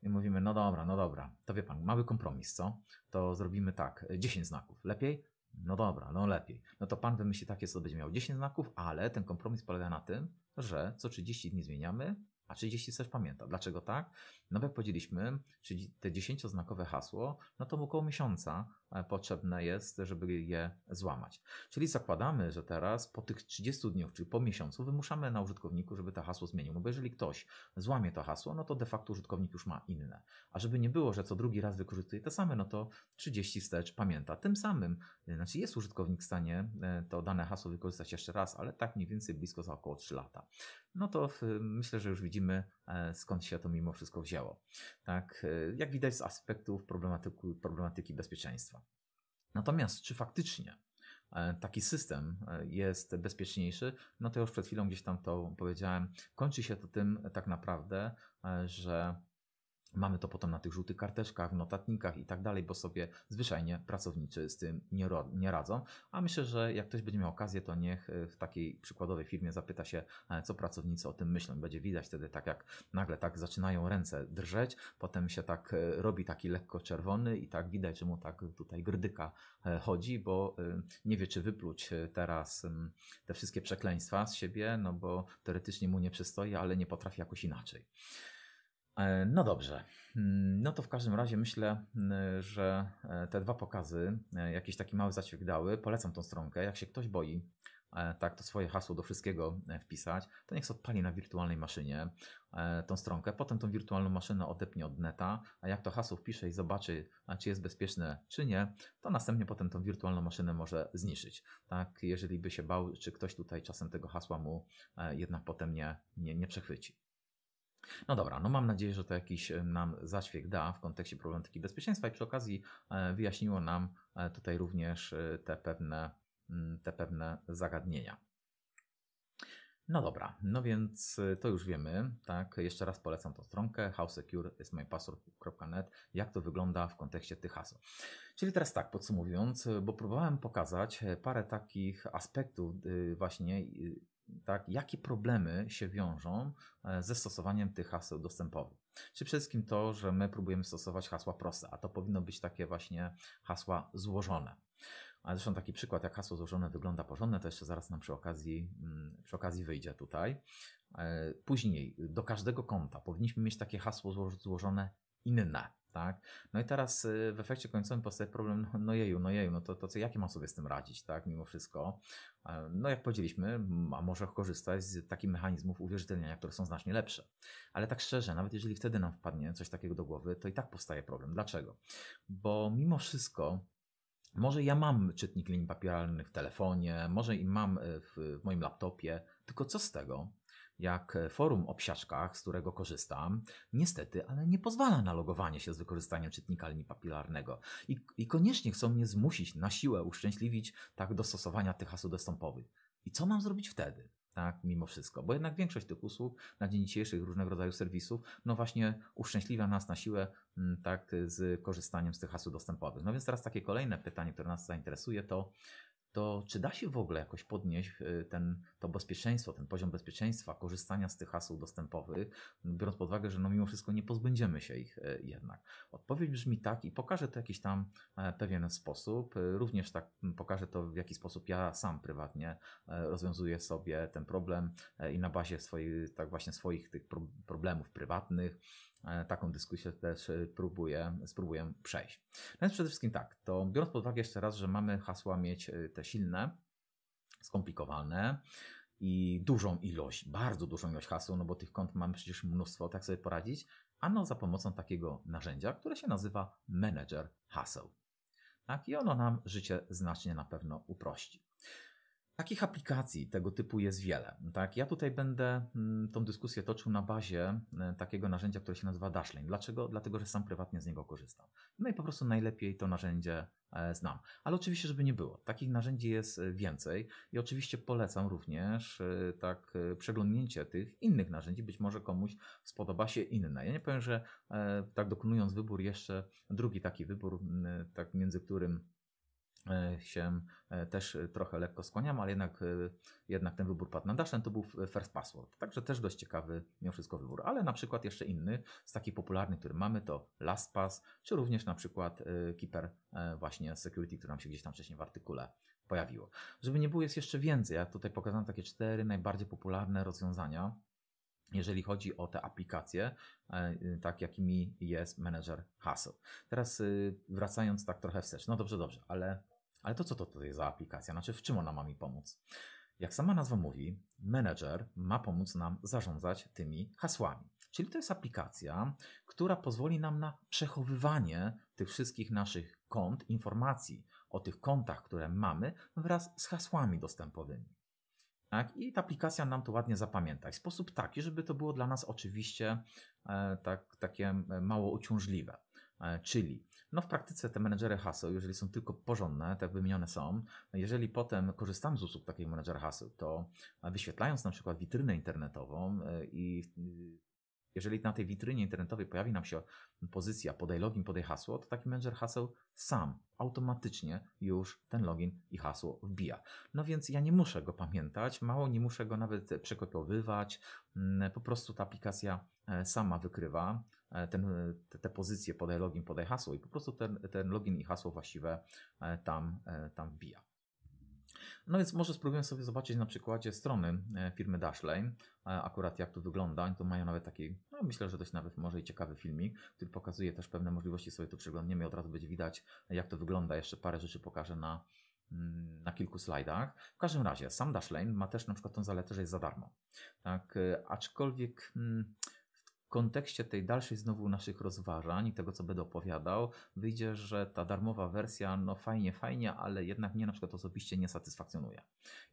I mówimy, no dobra, no dobra, to wie pan, mały kompromis, co? To zrobimy tak, 10 znaków. Lepiej? No dobra, no lepiej. No to pan wymyśli takie, co będzie miał 10 znaków, ale ten kompromis polega na tym, że co 30 dni zmieniamy, a 30 coś pamięta. Dlaczego tak? No bo jak powiedzieliśmy, czyli te 10-znakowe hasło, no to około miesiąca E, potrzebne jest, żeby je złamać. Czyli zakładamy, że teraz po tych 30 dniach, czyli po miesiącu, wymuszamy na użytkowniku, żeby to hasło zmienił. No bo jeżeli ktoś złamie to hasło, no to de facto użytkownik już ma inne. A żeby nie było, że co drugi raz wykorzystuje te same, no to 30 wstecz pamięta. Tym samym, e, znaczy jest użytkownik w stanie e, to dane hasło wykorzystać jeszcze raz, ale tak mniej więcej blisko za około 3 lata. No to myślę, że już widzimy skąd się to mimo wszystko wzięło. Tak, jak widać z aspektów problematyki bezpieczeństwa. Natomiast czy faktycznie e, taki system e, jest bezpieczniejszy, no to już przed chwilą gdzieś tam to powiedziałem. Kończy się to tym e, tak naprawdę, że Mamy to potem na tych żółtych karteczkach, notatnikach i tak dalej, bo sobie zwyczajnie pracownicy z tym nie, nie radzą. A myślę, że jak ktoś będzie miał okazję, to niech e, w takiej przykładowej firmie zapyta się, e, co pracownicy o tym myślą. Będzie widać wtedy tak, jak nagle tak zaczynają ręce drżeć, potem się tak e, robi taki lekko czerwony i tak widać, że mu tak tutaj grdyka chodzi, bo nie wie, czy wypluć teraz mm, te wszystkie przekleństwa z siebie, no bo teoretycznie mu nie przystoi, ale nie potrafi jakoś inaczej. E, no dobrze. Mm, no to w każdym razie myślę, mm, że e, te dwa pokazy e, jakiś taki mały zaciek dały. Polecam tą stronkę. Jak się ktoś boi tak to swoje hasło do wszystkiego wpisać, to niech sobie odpali na wirtualnej maszynie tą stronkę, potem tą wirtualną maszynę odepnie od neta, a jak to hasło wpisze i zobaczy, czy jest bezpieczne, czy nie, to następnie potem tą wirtualną maszynę może zniszczyć. Tak, jeżeli by się bał, czy ktoś tutaj czasem tego hasła mu jednak potem nie, nie, nie przechwyci. No dobra, no mam nadzieję, że to jakiś e, nam zaświek da w kontekście problematyki bezpieczeństwa i przy okazji e, wyjaśniło nam e, tutaj również te pewne, mm, te pewne zagadnienia. No dobra, no więc to już wiemy, tak? Jeszcze raz polecam tą stronkę howsecure.ismypassword.net jak to wygląda w kontekście tych haseł. Czyli teraz tak, podsumowując, bo próbowałem pokazać parę takich aspektów y, właśnie y, tak, jakie problemy się wiążą e, ze stosowaniem tych haseł dostępowych. Czy przede wszystkim to, że my próbujemy stosować hasła proste, a to powinno być takie właśnie hasła złożone. A zresztą taki przykład, jak hasło złożone wygląda porządne, to jeszcze zaraz nam przy okazji, mm, przy okazji wyjdzie tutaj. E, później do każdego konta powinniśmy mieć takie hasło złożone inne tak? No i teraz y, w efekcie końcowym powstaje problem, no, no jeju, no jeju, no to, to co, jakie mam sobie z tym radzić, tak? Mimo wszystko. E, no jak powiedzieliśmy, a może korzystać z takich mechanizmów uwierzytelniania, które są znacznie lepsze. Ale tak szczerze, nawet jeżeli wtedy nam wpadnie coś takiego do głowy, to i tak powstaje problem. Dlaczego? Bo mimo wszystko może ja mam czytnik linii papieralnych w telefonie, może i mam e, w, w moim laptopie, tylko co z tego, jak e, forum o psiaczkach, z którego korzystam, niestety, ale nie pozwala na logowanie się z wykorzystaniem czytnika linii papilarnego. I, i koniecznie chcą mnie zmusić na siłę uszczęśliwić tak do stosowania tych haseł dostępowych. I co mam zrobić wtedy? tak, mimo wszystko. Bo jednak większość tych usług na dzień dzisiejszy różnego rodzaju serwisów, no właśnie uszczęśliwia nas na siłę, mm, tak, z korzystaniem z tych haseł dostępowych. No więc teraz takie kolejne pytanie, które nas zainteresuje, to to czy da się w ogóle jakoś podnieść e, ten, to bezpieczeństwo, ten poziom bezpieczeństwa korzystania z tych haseł dostępowych, biorąc pod uwagę, że no mimo wszystko nie pozbędziemy się ich e, jednak? Odpowiedź brzmi tak i pokażę to jakiś tam e, pewien sposób. Również tak pokażę to, w jaki sposób ja sam prywatnie rozwiązuję sobie ten problem i na bazie swoich tak właśnie swoich tych problemów prywatnych, E, taką dyskusję też e, próbuję, spróbuję przejść. No więc przede wszystkim tak, to biorąc pod uwagę jeszcze raz, że mamy hasła mieć e, te silne, skomplikowane i dużą ilość, bardzo dużą ilość haseł, no bo tych kont mamy przecież mnóstwo, tak sobie poradzić, a no za pomocą takiego narzędzia, które się nazywa Manager Hustle. Tak, i ono nam życie znacznie na pewno uprości. Takich aplikacji tego typu jest wiele. Tak? Ja tutaj będę mm, tą dyskusję toczył na bazie e, takiego narzędzia, które się nazywa Dashlane. Dlaczego? Dlatego, że sam prywatnie z niego korzystam. No i po prostu najlepiej to narzędzie e, znam. Ale oczywiście, żeby nie było. Takich narzędzi jest e, więcej i oczywiście polecam również tak przeglądnięcie tych innych narzędzi. Być może komuś spodoba się inne. Ja nie powiem, że tak dokonując wybór jeszcze drugi taki wybór, tak między którym E, się e, też e, trochę lekko skłaniam, ale jednak, jednak ten wybór padł na Dashen, to był first password. Także też dość ciekawy miał wszystko wybór. Ale na przykład jeszcze inny, z taki popularny, który mamy, to LastPass, czy również na przykład Keeper właśnie Security, który nam się gdzieś tam wcześniej w artykule pojawiło. Żeby nie było, jest jeszcze więcej. Ja tutaj pokazałem takie cztery najbardziej popularne rozwiązania, jeżeli chodzi o te aplikacje, y, tak jakimi jest Manager Hustle. Teraz y, wracając tak trochę wstecz, no dobrze, dobrze, ale ale to co to tutaj za aplikacja? Znaczy, w czym ona ma mi pomóc? Jak sama nazwa mówi, manager ma pomóc nam zarządzać tymi hasłami. Czyli to jest aplikacja, która pozwoli nam na przechowywanie tych wszystkich naszych kont, informacji o tych kontach, które mamy, wraz z hasłami dostępowymi. Tak? I ta aplikacja nam to ładnie zapamięta. W sposób taki, żeby to było dla nas oczywiście e, tak, takie e, mało uciążliwe. E, czyli no w praktyce te menedżery haseł, jeżeli są tylko porządne, tak wymienione są, no, jeżeli potem korzystam z usług takiego menedżera haseł, to wyświetlając na przykład witrynę internetową e, i jeżeli na tej witrynie internetowej pojawi nam się pozycja podaj login, podaj hasło, to taki menedżer haseł sam automatycznie już ten login i hasło wbija. No więc ja nie muszę go pamiętać, mało nie muszę go nawet przekopiowywać, mm, po prostu ta aplikacja e, sama wykrywa e, ten, te, te pozycje podaj login, podaj hasło i po prostu ten, ten login i hasło właściwe e, tam, tam wbija. No więc może spróbujemy sobie zobaczyć na przykładzie strony e, firmy Dashlane, e, akurat jak to wygląda. To mają nawet taki, no myślę, że dość nawet może i ciekawy filmik, który pokazuje też pewne możliwości, sobie to przeglądniemy i od razu będzie widać jak to wygląda. Jeszcze parę rzeczy pokażę na, mm, na kilku slajdach. W każdym razie sam Dashlane ma też na przykład tą zaletę, że jest za darmo. Tak, e, aczkolwiek... Hmm, kontekście tej dalszej znowu naszych rozważań i tego, co będę opowiadał, wyjdzie, że ta darmowa wersja, no fajnie, fajnie, ale jednak mnie na przykład osobiście nie satysfakcjonuje.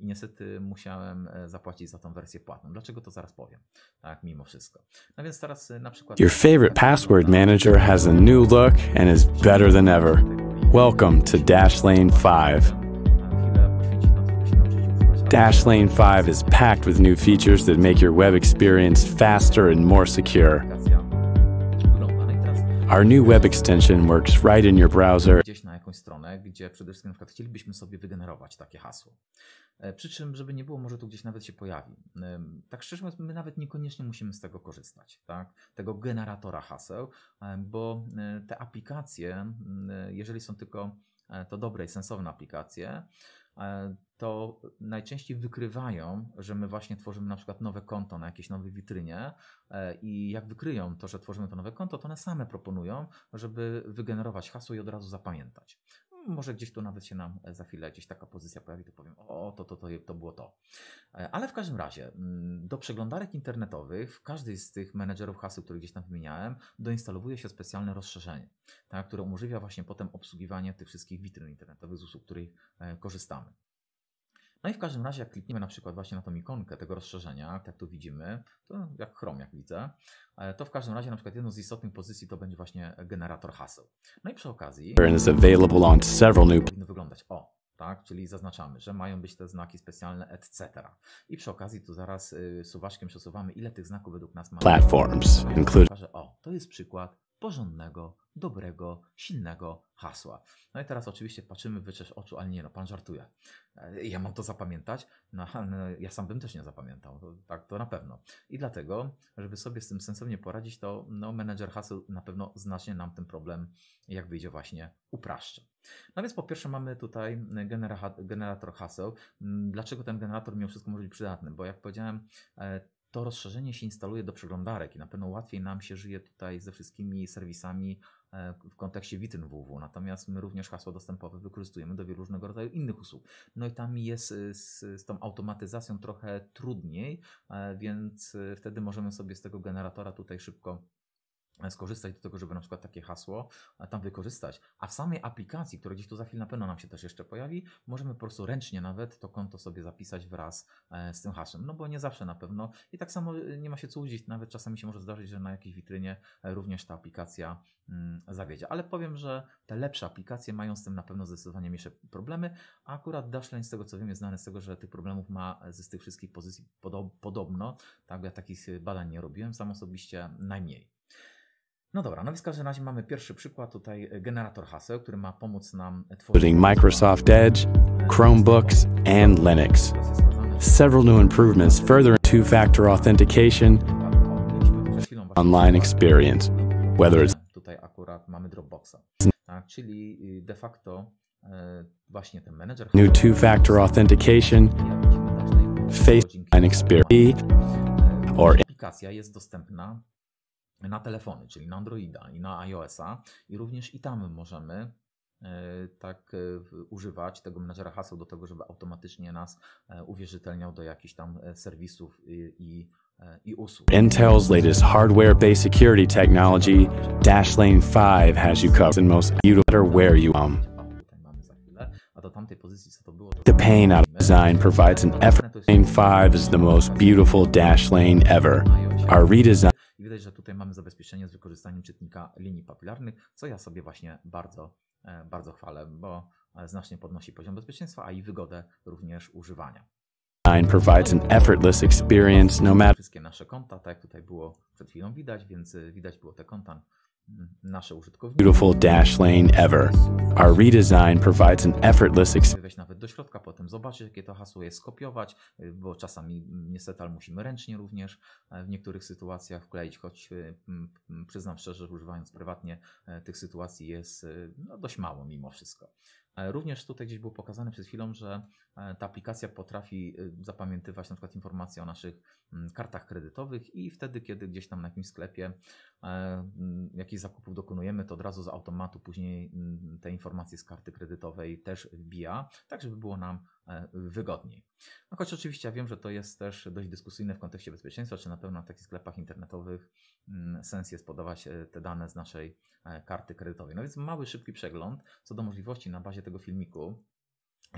I niestety musiałem e, zapłacić za tą wersję płatną. Dlaczego to zaraz powiem? Tak, mimo wszystko. No więc teraz e, na przykład... Your favorite password manager has a new look and is better than ever. Welcome to Dashlane 5. Dashlane 5 is packed with new features that make your web experience faster and more secure. Our new web extension works right in your browser. Gdzieś na jakąś stronę, gdzie przede wszystkim na przykład chcielibyśmy sobie wygenerować takie hasło. E, przy czym, żeby nie było, może to gdzieś nawet się pojawi. Tak szczerze mówiąc, my nawet niekoniecznie musimy z tego korzystać, tak? tego generatora haseł, e, bo e, te aplikacje, jeżeli są tylko to dobre i sensowne aplikacje, to najczęściej wykrywają, że my właśnie tworzymy na przykład nowe konto na jakiejś nowej witrynie e, i jak wykryją to, że tworzymy to nowe konto, to one same proponują, żeby wygenerować hasło i od razu zapamiętać. Może gdzieś tu nawet się nam e, za chwilę gdzieś taka pozycja pojawi, to powiem, o, to, to, to, to było to. E, ale w każdym razie, mm, do przeglądarek internetowych, w każdej z tych menedżerów haseł, które gdzieś tam wymieniałem, doinstalowuje się specjalne rozszerzenie, tak, które umożliwia właśnie potem obsługiwanie tych wszystkich witryn internetowych, z usług których korzystamy. No i w każdym razie, jak klikniemy na przykład właśnie na tą ikonkę tego rozszerzenia, jak tu widzimy, to jak Chrome, jak widzę, e, to w każdym razie na przykład jedną z istotnych pozycji to będzie właśnie generator haseł. No i przy okazji... Is available on several new... wyglądać o, tak? Czyli zaznaczamy, że mają być te znaki specjalne, etc. I przy okazji tu zaraz y, suwaszkiem przesuwamy, ile tych znaków według nas ma. Platforms, include. O, to jest przykład porządnego, dobrego, silnego hasła. No i teraz oczywiście patrzymy, wyczesz oczu, ale nie no, pan żartuje. E, ja mam to zapamiętać? No, no, ja sam bym też nie zapamiętał, tak to na pewno. I dlatego, żeby sobie z tym sensownie poradzić, to no, menedżer haseł na pewno znacznie nam ten problem, jak wyjdzie właśnie, upraszcza. No więc po pierwsze mamy tutaj genera generator haseł. Dlaczego ten generator miał wszystko może być przydatny? Bo jak powiedziałem, e, to rozszerzenie się instaluje do przeglądarek i na pewno łatwiej nam się żyje tutaj ze wszystkimi serwisami e, w kontekście witryn WW. Natomiast my również hasła dostępowe wykorzystujemy do wielu różnego rodzaju innych usług. No i tam jest e, z, z tą automatyzacją trochę trudniej, e, więc wtedy możemy sobie z tego generatora tutaj szybko skorzystać do tego, żeby na przykład takie hasło e, tam wykorzystać. A w samej aplikacji, która gdzieś tu za chwilę na pewno nam się też jeszcze pojawi, możemy po prostu ręcznie nawet to konto sobie zapisać wraz e, z tym haszem. No bo nie zawsze na pewno. I tak samo e, nie ma się co łudzić. Nawet czasami się może zdarzyć, że na jakiejś witrynie również ta aplikacja mm, zawiedzie. Ale powiem, że te lepsze aplikacje mają z tym na pewno zdecydowanie mniejsze problemy. A akurat Dashlane z tego co wiem jest znane z tego, że tych problemów ma z tych wszystkich pozycji podobno. Tak, ja takich badań nie robiłem. Sam osobiście najmniej. No dobra, no więc w każdym razie mamy pierwszy przykład tutaj e, generator haseł, który ma pomóc nam e, tworzyć Microsoft Edge, Chromebooks and Linux. Several new improvements further two-factor authentication online experience. Whether it's tutaj akurat mamy Dropboxa, tak, czyli y, de facto e, właśnie ten manager new two-factor authentication face and experience or aplikacja jest dostępna na telefony, czyli na Androida i na iOSa i również i tam możemy e, tak e, używać tego menadżera haseł do tego, żeby automatycznie nas e, uwierzytelniał do jakichś tam serwisów i, i, i usług. Intel's latest hardware-based security technology, Dashlane 5 has you covered in most you no matter where you are. The pain out of design provides an effort. Dashlane 5 is the most beautiful Dashlane ever. Our redesign widać, że tutaj mamy zabezpieczenie z wykorzystaniem czytnika linii papilarnych, co ja sobie właśnie bardzo, e, bardzo chwalę, bo e, znacznie podnosi poziom bezpieczeństwa, a i wygodę również używania. Provides an effortless experience, no matter... Wszystkie nasze konta, tak jak tutaj było przed chwilą widać, więc e, widać było te konta nasze użytkowników. Beautiful dash lane ever. Our redesign provides an effortless experience. nawet do środka, potem zobaczyć, jakie to hasło jest, skopiować, y, bo czasami mm, niestety ale musimy ręcznie również e, w niektórych sytuacjach wkleić, choć y, przyznam szczerze, używając prywatnie e, tych sytuacji jest y, no, dość mało mimo wszystko. E, również tutaj gdzieś było pokazane przed chwilą, że E, ta aplikacja potrafi e, zapamiętywać na przykład informacje o naszych mm, kartach kredytowych i wtedy, kiedy gdzieś tam na jakimś sklepie e, mm, jakichś zakupów dokonujemy, to od razu z automatu później mm, te informacje z karty kredytowej też wbija, tak żeby było nam wygodniej. No choć oczywiście ja wiem, że to jest też dość dyskusyjne w kontekście bezpieczeństwa, czy na pewno w takich sklepach internetowych sens jest podawać te dane z naszej karty kredytowej. No więc mały, szybki przegląd co do możliwości na bazie tego filmiku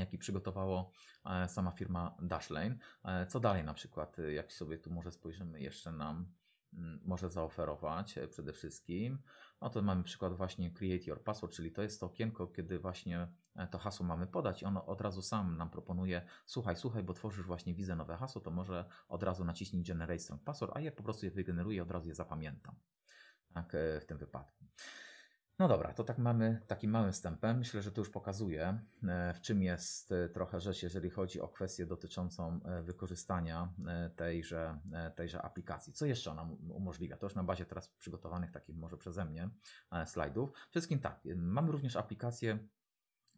jaki przygotowało e, sama firma Dashlane. E, co dalej na przykład, e, jak sobie tu może spojrzymy jeszcze nam mm, może zaoferować przede wszystkim. No to mamy przykład właśnie Create Your Password, czyli to jest to okienko, kiedy właśnie to hasło mamy podać i ono od razu sam nam proponuje słuchaj, słuchaj, bo tworzysz właśnie widzę nowe hasło, to może od razu naciśnij Generate Strong Password, a ja po prostu je wygeneruję i od razu je zapamiętam. Tak w tym wypadku. No dobra, to tak mamy takim małym wstępem. Myślę, że to już pokazuje, e, w czym jest e, trochę rzecz, jeżeli chodzi o kwestię dotyczącą e, wykorzystania tejże, tejże aplikacji. Co jeszcze ona umożliwia? To już na bazie teraz przygotowanych takich może przeze mnie slajdów. Wszystkim tak, mamy również aplikację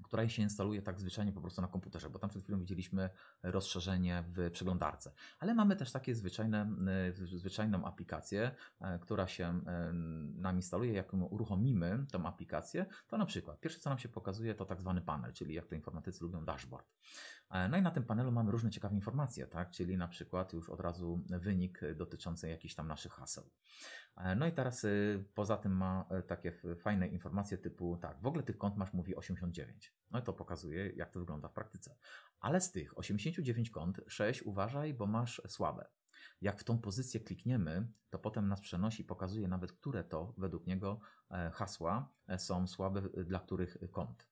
która się instaluje tak zwyczajnie po prostu na komputerze, bo tam przed chwilą widzieliśmy rozszerzenie w przeglądarce. Ale mamy też takie zwyczajne, e, zwyczajną aplikację, e, która się e, nam instaluje. Jak uruchomimy tą aplikację, to na przykład pierwsze co nam się pokazuje to tak zwany panel, czyli jak to informatycy lubią dashboard. E, no i na tym panelu mamy różne ciekawe informacje, tak? czyli na przykład już od razu wynik dotyczący jakichś tam naszych haseł. E, no i teraz y, poza tym ma e, takie fajne informacje typu tak, w ogóle tych kont masz mówi 89. No i to pokazuje jak to wygląda w praktyce. Ale z tych 89 kont 6 uważaj, bo masz słabe. Jak w tą pozycję klikniemy, to potem nas przenosi, pokazuje nawet, które to według niego hasła są słabe dla których kont.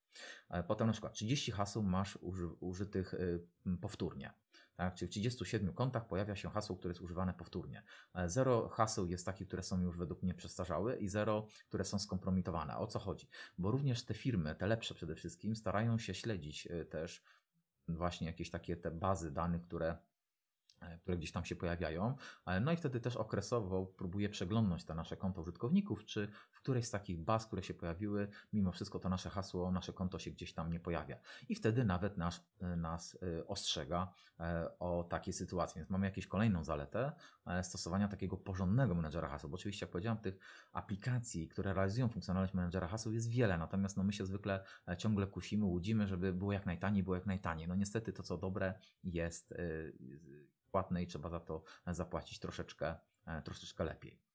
E, potem na przykład 30 haseł masz użytych y, powtórnie. Tak? Czyli w 37 kontach pojawia się hasło, które jest używane powtórnie. E, zero haseł jest takich, które są już według mnie przestarzałe i zero, które są skompromitowane. O co chodzi? Bo również te firmy, te lepsze przede wszystkim, starają się śledzić y, też właśnie jakieś takie te bazy danych, które e, które gdzieś tam się pojawiają. No i wtedy też okresowo próbuję przeglądnąć te nasze konta użytkowników, czy której z takich baz, które się pojawiły, mimo wszystko to nasze hasło, nasze konto się gdzieś tam nie pojawia. I wtedy nawet e, nas e, ostrzega e, o takiej sytuacji. Więc mamy jakąś kolejną zaletę stosowania takiego porządnego menedżera hasła Bo oczywiście, jak powiedziałem, tych aplikacji, które realizują funkcjonalność menedżera hasła jest wiele, natomiast no, my się zwykle ciągle kusimy, łudzimy, żeby było jak najtaniej, było jak najtaniej. No niestety to, co dobre, jest płatne i trzeba za to zapłacić troszeczkę, troszeczkę lepiej.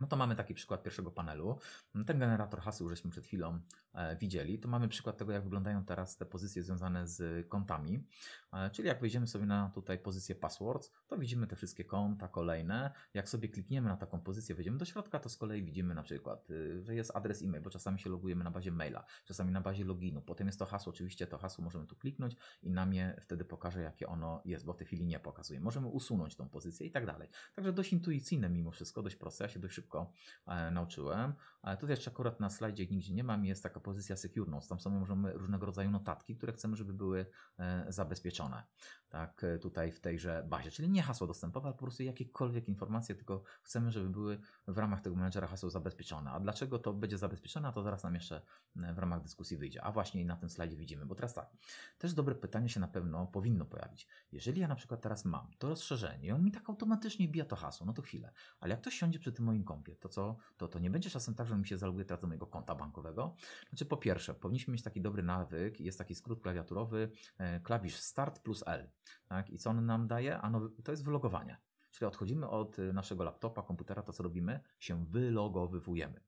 No to mamy taki przykład pierwszego panelu. Ten generator haseł, żeśmy przed chwilą E, widzieli, to mamy przykład tego, jak wyglądają teraz te pozycje związane z kontami. E, czyli jak wejdziemy sobie na tutaj pozycję passwords, to widzimy te wszystkie konta kolejne. Jak sobie klikniemy na taką pozycję, wejdziemy do środka, to z kolei widzimy na przykład, y, że jest adres e-mail, bo czasami się logujemy na bazie maila, czasami na bazie loginu. Potem jest to hasło, oczywiście to hasło możemy tu kliknąć i nam je wtedy pokaże, jakie ono jest, bo w tej chwili nie pokazuje. Możemy usunąć tą pozycję i tak dalej. Także dość intuicyjne mimo wszystko, dość proste. Ja się dość szybko e, nauczyłem. tutaj jeszcze akurat na slajdzie nigdzie nie mam, jest taka pozycja secure notes. Tam sobie możemy różnego rodzaju notatki, które chcemy, żeby były e, zabezpieczone. Tak, e, tutaj w tejże bazie, czyli nie hasło dostępowe, ale po prostu jakiekolwiek informacje, tylko chcemy, żeby były w ramach tego menedżera hasło zabezpieczone. A dlaczego to będzie zabezpieczone, to zaraz nam jeszcze e, w ramach dyskusji wyjdzie. A właśnie na tym slajdzie widzimy, bo teraz tak, też dobre pytanie się na pewno powinno pojawić. Jeżeli ja na przykład teraz mam to rozszerzenie i on mi tak automatycznie bija to hasło, no to chwilę, ale jak ktoś siądzie przy tym moim kompie, to co, to, to nie będzie czasem tak, że mi się zaloguje teraz do mojego konta bankowego, znaczy, po pierwsze, powinniśmy mieć taki dobry nawyk, jest taki skrót klawiaturowy, e, klawisz Start plus L. Tak? I co on nam daje? Ano, to jest wylogowanie. Czyli odchodzimy od e, naszego laptopa, komputera, to co robimy, się wylogowywujemy.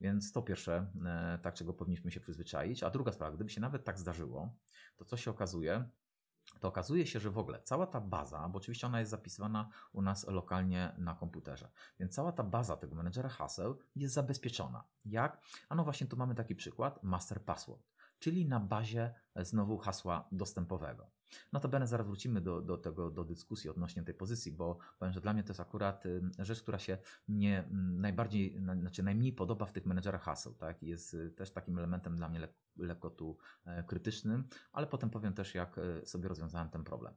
Więc to pierwsze, e, tak czego powinniśmy się przyzwyczaić. A druga sprawa, gdyby się nawet tak zdarzyło, to co się okazuje, to okazuje się, że w ogóle cała ta baza, bo oczywiście ona jest zapisywana u nas lokalnie na komputerze, więc cała ta baza tego menedżera haseł jest zabezpieczona. Jak? A no właśnie tu mamy taki przykład, master password czyli na bazie e, znowu hasła dostępowego. Notabene zaraz wrócimy do, do tego, do dyskusji odnośnie tej pozycji, bo powiem, że dla mnie to jest akurat rzecz, która się nie najbardziej, znaczy najmniej podoba w tych menedżerach haseł, tak? Jest y, też takim elementem dla mnie lekko tu e, krytycznym, ale potem powiem też, jak e, sobie rozwiązałem ten problem.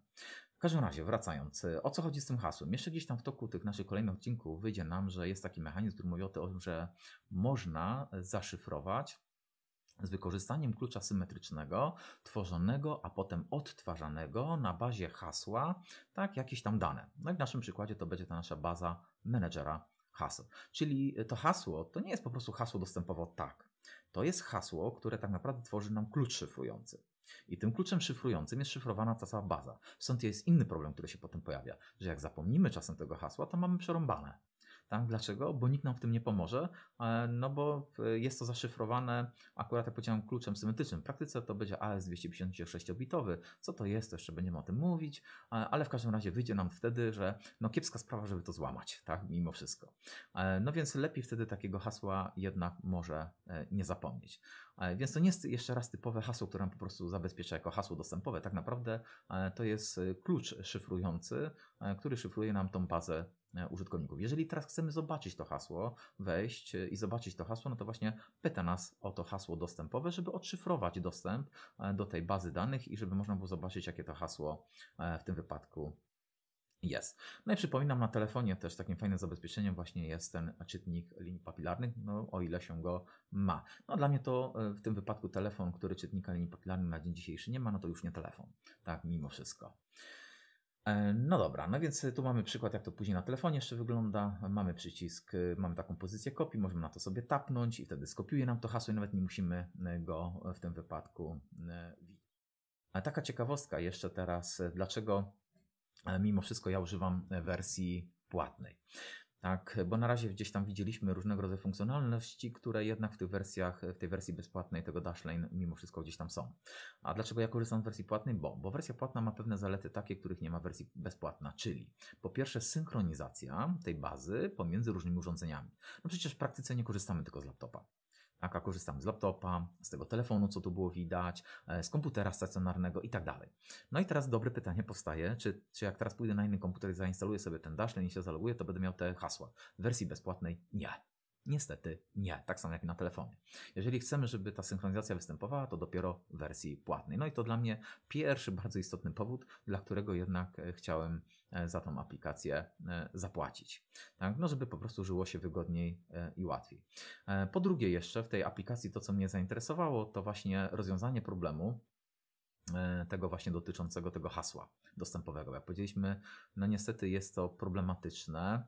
W każdym razie, wracając, o co chodzi z tym hasłem? Jeszcze gdzieś tam w toku tych naszych kolejnych odcinków wyjdzie nam, że jest taki mechanizm, który mówi o tym, że można zaszyfrować z wykorzystaniem klucza symetrycznego, tworzonego, a potem odtwarzanego na bazie hasła, tak, jakieś tam dane. No i w naszym przykładzie to będzie ta nasza baza menedżera haseł. Czyli to hasło to nie jest po prostu hasło dostępowo tak. To jest hasło, które tak naprawdę tworzy nam klucz szyfrujący. I tym kluczem szyfrującym jest szyfrowana ta cała baza. Stąd jest inny problem, który się potem pojawia, że jak zapomnimy czasem tego hasła, to mamy przerąbane. Tak? Dlaczego? Bo nikt nam w tym nie pomoże, e, no bo e, jest to zaszyfrowane akurat, jak powiedziałem, kluczem symetrycznym. W praktyce to będzie AS 256-bitowy. Co to jest, to jeszcze będziemy o tym mówić, e, ale w każdym razie wyjdzie nam wtedy, że no kiepska sprawa, żeby to złamać, tak? Mimo wszystko. No więc lepiej wtedy takiego hasła jednak może nie zapomnieć. Więc to nie jest jeszcze raz typowe hasło, które nam po prostu zabezpiecza jako hasło dostępowe. Tak naprawdę to jest klucz szyfrujący, który szyfruje nam tą bazę E, użytkowników. Jeżeli teraz chcemy zobaczyć to hasło, wejść e, i zobaczyć to hasło, no to właśnie pyta nas o to hasło dostępowe, żeby odszyfrować dostęp e, do tej bazy danych i żeby można było zobaczyć, jakie to hasło w tym wypadku jest. No i przypominam, na telefonie też takim fajnym zabezpieczeniem właśnie jest ten czytnik linii papilarnych, no o ile się go ma. No dla mnie to w tym wypadku telefon, który czytnika linii papilarnych na dzień dzisiejszy nie ma, no to już nie telefon. Tak, mimo wszystko. E, no dobra, no więc e, tu mamy przykład, jak to później na telefonie jeszcze wygląda. Mamy przycisk, e, mamy taką pozycję kopii, możemy na to sobie tapnąć i wtedy skopiuje nam to hasło i nawet nie musimy go w tym wypadku widzieć. A taka ciekawostka jeszcze teraz, dlaczego mimo wszystko ja używam wersji płatnej. Tak, bo na razie gdzieś tam widzieliśmy różnego rodzaju funkcjonalności, które jednak w tych wersjach, w tej wersji bezpłatnej tego Dashlane mimo wszystko gdzieś tam są. A dlaczego ja korzystam z wersji płatnej? Bo, bo wersja płatna ma pewne zalety takie, których nie ma wersji bezpłatna, czyli po pierwsze synchronizacja tej bazy pomiędzy różnymi urządzeniami. No przecież w praktyce nie korzystamy tylko z laptopa. Tak, korzystam z laptopa, z tego telefonu, co tu było widać, e, z komputera stacjonarnego i tak dalej. No i teraz dobre pytanie powstaje, czy, czy jak teraz pójdę na inny komputer i zainstaluję sobie ten Dashlane i się zaloguję, to będę miał te hasła. W wersji bezpłatnej nie. Niestety nie, tak samo jak i na telefonie. Jeżeli chcemy, żeby ta synchronizacja występowała, to dopiero w wersji płatnej. No i to dla mnie pierwszy [laughs] bardzo istotny powód, dla którego jednak e, chciałem e, za tą aplikację e, zapłacić. Tak? No, żeby po prostu żyło się wygodniej i łatwiej. Po drugie, jeszcze w tej aplikacji to, co mnie zainteresowało, to właśnie rozwiązanie problemu, tego właśnie dotyczącego tego hasła dostępowego. Jak powiedzieliśmy, no niestety jest to problematyczne,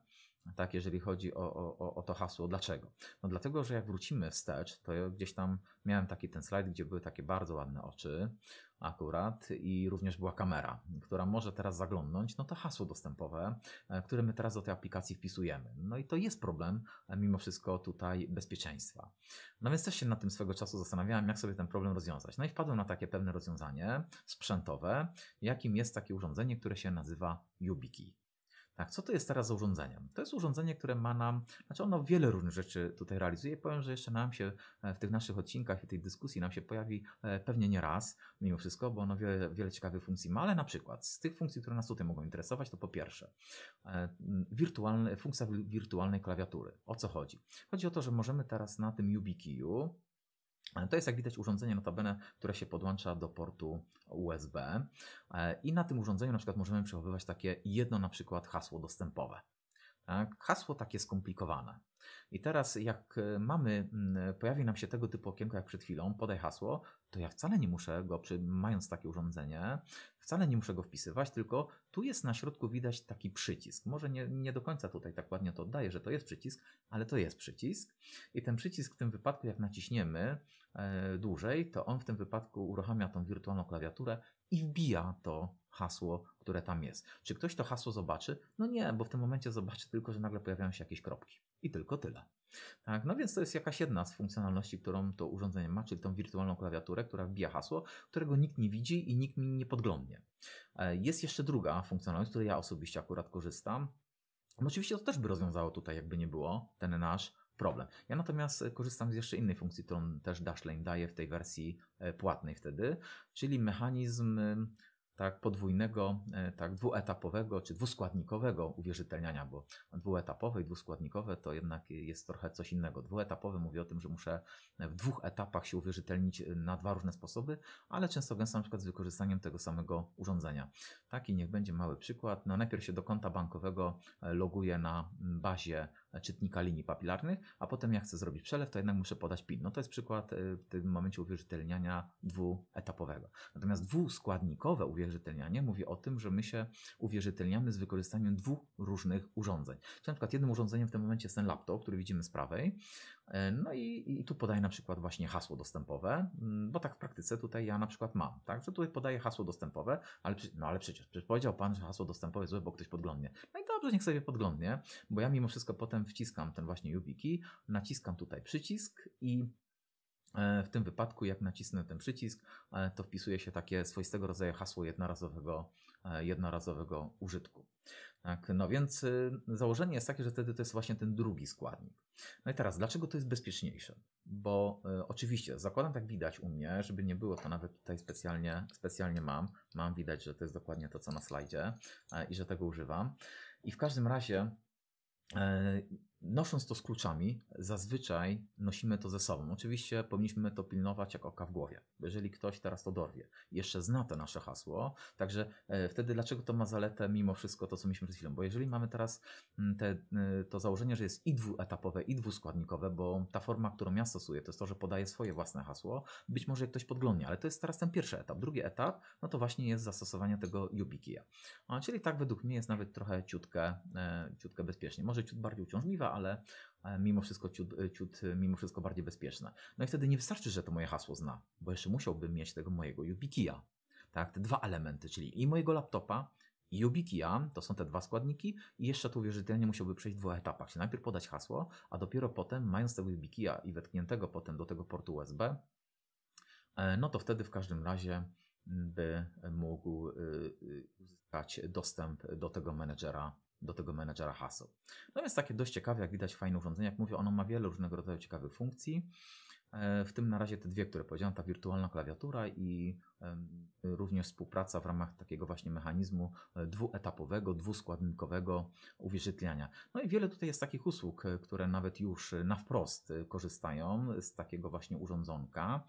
tak, jeżeli chodzi o, o, o to hasło. Dlaczego? No dlatego, że jak wrócimy wstecz, to ja gdzieś tam miałem taki ten slajd, gdzie były takie bardzo ładne oczy akurat i również była kamera, która może teraz zaglądnąć, no to hasło dostępowe, e, które my teraz do tej aplikacji wpisujemy. No i to jest problem e, mimo wszystko tutaj bezpieczeństwa. No więc też się na tym swego czasu zastanawiałem, jak sobie ten problem rozwiązać. No i wpadłem na takie pewne rozwiązanie sprzętowe, jakim jest takie urządzenie, które się nazywa YubiKey. Tak, co to jest teraz za urządzenie? To jest urządzenie, które ma nam, znaczy ono wiele różnych rzeczy tutaj realizuje. Powiem, że jeszcze nam się e, w tych naszych odcinkach i tej dyskusji nam się pojawi e, pewnie nie raz, mimo wszystko, bo ono wiele, wiele ciekawych funkcji ma, ale na przykład z tych funkcji, które nas tutaj mogą interesować, to po pierwsze e, wirtualne, funkcja wirtualnej klawiatury. O co chodzi? Chodzi o to, że możemy teraz na tym YubiKeyu E, to jest, jak widać, urządzenie notabene, które się podłącza do portu USB e, i na tym urządzeniu na przykład możemy przechowywać takie jedno na przykład hasło dostępowe. Tak? Hasło takie skomplikowane. I teraz, jak e, mamy, mm, e, pojawi nam się tego typu okienko jak przed chwilą, podaj hasło, to ja wcale nie muszę go, przy, mając takie urządzenie, wcale nie muszę go wpisywać, tylko tu jest na środku widać taki przycisk. Może nie, nie do końca tutaj tak ładnie to oddaję, że to jest przycisk, ale to jest przycisk. I ten przycisk w tym wypadku, jak naciśniemy e, dłużej, to on w tym wypadku uruchamia tą wirtualną klawiaturę i wbija to hasło, które tam jest. Czy ktoś to hasło zobaczy? No nie, bo w tym momencie zobaczy tylko, że nagle pojawiają się jakieś kropki. I tylko tyle. Tak, no więc to jest jakaś jedna z funkcjonalności, którą to urządzenie ma, czyli tą wirtualną klawiaturę, która wbija hasło, którego nikt nie widzi i nikt mi nie podglądnie. E, jest jeszcze druga funkcjonalność, z której ja osobiście akurat korzystam. oczywiście to też by rozwiązało tutaj, jakby nie było, ten nasz problem. Ja natomiast korzystam z jeszcze innej funkcji, którą też Dashlane daje w tej wersji e, płatnej wtedy, czyli mechanizm tak, podwójnego, e, tak, dwuetapowego czy dwuskładnikowego uwierzytelniania, bo dwuetapowe i dwuskładnikowe to jednak jest trochę coś innego. Dwuetapowe mówi o tym, że muszę w dwóch etapach się uwierzytelnić e, na dwa różne sposoby, ale często gęsto na przykład z wykorzystaniem tego samego urządzenia. Taki niech będzie mały przykład. No, najpierw się do konta bankowego e, loguję na bazie czytnika linii papilarnych, a potem jak chcę zrobić przelew, to jednak muszę podać PIN. No to jest przykład y, w tym momencie uwierzytelniania dwuetapowego. Natomiast dwuskładnikowe uwierzytelnianie mówi o tym, że my się uwierzytelniamy z wykorzystaniem dwóch różnych urządzeń. Czyli na przykład jednym urządzeniem w tym momencie jest ten laptop, który widzimy z prawej, E, no i, i, tu podaję na przykład właśnie hasło dostępowe, mm, bo tak w praktyce tutaj ja na przykład mam, tak? Że tutaj podaję hasło dostępowe, ale, no ale przecież, przecież powiedział pan, że hasło dostępowe jest złe, bo ktoś podglądnie. No i dobrze, niech sobie podglądnie, bo ja mimo wszystko potem wciskam ten właśnie YubiKey, naciskam tutaj przycisk i e, w tym wypadku, jak nacisnę ten przycisk, e, to wpisuje się takie swoistego rodzaju hasło jednorazowego, jednorazowego użytku. Tak, no więc y, założenie jest takie, że wtedy to jest właśnie ten drugi składnik. No i teraz, dlaczego to jest bezpieczniejsze? Bo y, oczywiście, zakładam tak widać u mnie, żeby nie było to nawet tutaj specjalnie, specjalnie mam. Mam widać, że to jest dokładnie to, co na slajdzie y, i że tego używam. I w każdym razie y, Nosząc to z kluczami, zazwyczaj nosimy to ze sobą. Oczywiście powinniśmy to pilnować jak oka w głowie, jeżeli ktoś teraz to dorwie. Jeszcze zna to nasze hasło, także e, wtedy dlaczego to ma zaletę mimo wszystko to, co mieliśmy przed chwilą? Bo jeżeli mamy teraz mm, te, e, to założenie, że jest i dwuetapowe, i dwuskładnikowe, bo ta forma, którą ja stosuję, to jest to, że podaję swoje własne hasło, być może ktoś podglądnie, ale to jest teraz ten pierwszy etap. Drugi etap, no to właśnie jest zastosowanie tego YubiKeya. Czyli tak według mnie jest nawet trochę ciutkę, e, ciutkę bezpiecznie. Może ciut bardziej uciążliwe, ale e, mimo wszystko ciut, e, ciut, e, mimo wszystko bardziej bezpieczne. No i wtedy nie wystarczy, że to moje hasło zna, bo jeszcze musiałbym mieć tego mojego YubiKeya. Tak, te dwa elementy, czyli i mojego laptopa, i YubiKeya, to są te dwa składniki i jeszcze tu uwierzytelnie musiałby przejść w dwóch etapach, czyli najpierw podać hasło, a dopiero potem, mając tego YubiKeya i wetkniętego potem do tego portu USB, no to wtedy w każdym razie mm, by mógł y, y, uzyskać dostęp do tego menedżera do tego menedżera haseł. No jest takie dość ciekawe, jak widać, fajne urządzenie. Jak mówię, ono ma wiele różnego rodzaju ciekawych funkcji. E, w tym na razie te dwie, które powiedziałem, ta wirtualna klawiatura i również współpraca w ramach takiego właśnie mechanizmu e, dwuetapowego, dwuskładnikowego uwierzytelniania. No i wiele tutaj jest takich usług, e, które nawet już e, na wprost korzystają z takiego właśnie urządzonka,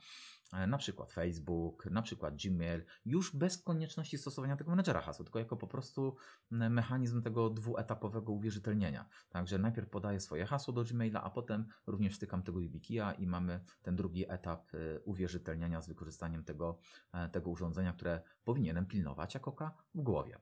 na przykład Facebook, na przykład Gmail, już bez konieczności stosowania tego menedżera hasła, tylko jako po prostu mechanizm tego dwuetapowego uwierzytelnienia. Także najpierw podaję swoje hasło do Gmaila, a potem również wtykam tego YubiKeya i mamy ten drugi etap uwierzytelniania z wykorzystaniem tego E, tego urządzenia, które powinienem pilnować, jak oka w głowie.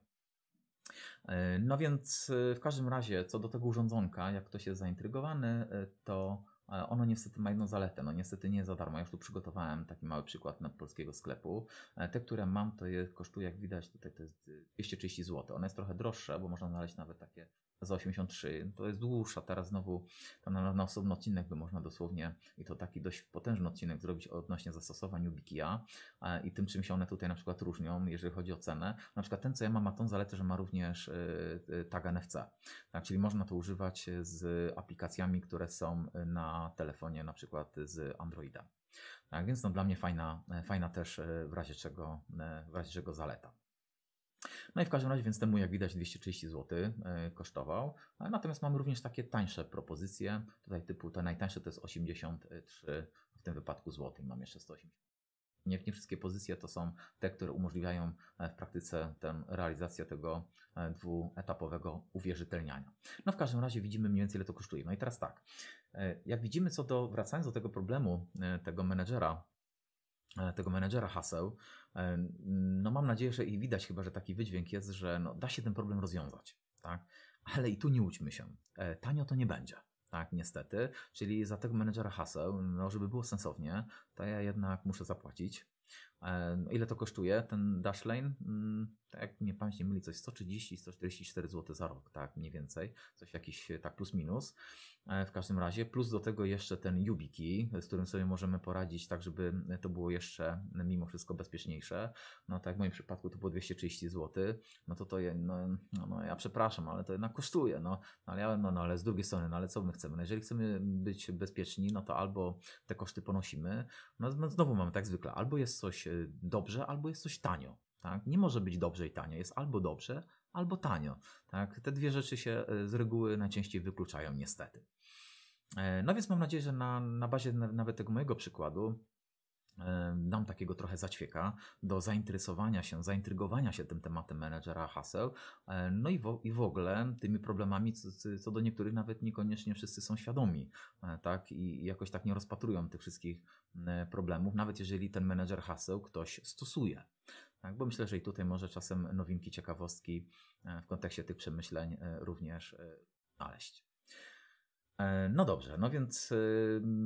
E, no więc e, w każdym razie, co do tego urządzonka, jak ktoś jest zaintrygowany, to ono niestety ma jedną zaletę. No niestety nie za darmo. Ja już tu przygotowałem taki mały przykład na polskiego sklepu. Te, które mam, to je, kosztuje, jak widać, tutaj to jest 230 zł. Ona jest trochę droższa, bo można znaleźć nawet takie za 83. To jest dłuższa, teraz znowu to na, na osobny odcinek by można dosłownie, i to taki dość potężny odcinek zrobić odnośnie zastosowań YubiKeya i tym, czym się one tutaj na przykład różnią, jeżeli chodzi o cenę. Na przykład ten, co ja mam, ma tą zaletę, że ma również e, e, tag NFC, tak, czyli można to używać z aplikacjami, które są na telefonie, na przykład z Androida. Tak więc no, dla mnie fajna, e, fajna też w razie, czego, w razie czego zaleta. No i w każdym razie, więc temu jak widać 230 zł e, kosztował. Natomiast mamy również takie tańsze propozycje. Tutaj typu te najtańsze to jest 83 w tym wypadku złoty. Mam jeszcze 180. Nie, nie wszystkie pozycje to są te, które umożliwiają e, w praktyce tę realizację tego e, dwuetapowego uwierzytelniania. No w każdym razie widzimy mniej więcej ile to kosztuje. No i teraz tak, jak widzimy co do, wracając do tego problemu tego menedżera E, tego menedżera haseł. E, no mam nadzieję, że i widać chyba, że taki wydźwięk jest, że no, da się ten problem rozwiązać. Tak? Ale i tu nie łudźmy się. E, tanio to nie będzie. Tak, niestety. Czyli za tego menedżera haseł, no żeby było sensownie, to ja jednak muszę zapłacić. No, ile to kosztuje ten Dashlane? Mm, tak jak mnie pamięć nie myli, coś 130-144 zł za rok, tak mniej więcej, coś jakiś tak plus minus. E, w każdym razie, plus do tego jeszcze ten YubiKey, z którym sobie możemy poradzić, tak żeby to było jeszcze mimo wszystko bezpieczniejsze. No tak w moim przypadku to było 230 zł, no to to, no, no, no, ja przepraszam, ale to jednak kosztuje, no. no, ale, ja, no, no ale z drugiej strony, no ale co my chcemy? No, jeżeli chcemy być bezpieczni, no to albo te koszty ponosimy, no, no znowu mamy tak zwykle, albo jest coś e, dobrze, albo jest coś tanio. Tak? Nie może być dobrze i tanio, jest albo dobrze, albo tanio. Tak? Te dwie rzeczy się e, z reguły najczęściej wykluczają, niestety. E, no więc mam nadzieję, że na, na bazie nawet tego mojego przykładu e, dam takiego trochę zaćwieka do zainteresowania się, zaintrygowania się tym tematem menedżera haseł, e, no i w, i w ogóle tymi problemami, co, co, do niektórych nawet niekoniecznie wszyscy są świadomi, tak, i jakoś tak nie rozpatrują tych wszystkich problemów, nawet jeżeli ten menedżer haseł ktoś stosuje. Tak, bo myślę, że i tutaj może czasem nowinki, ciekawostki w kontekście tych przemyśleń również znaleźć. E, no dobrze, no więc e,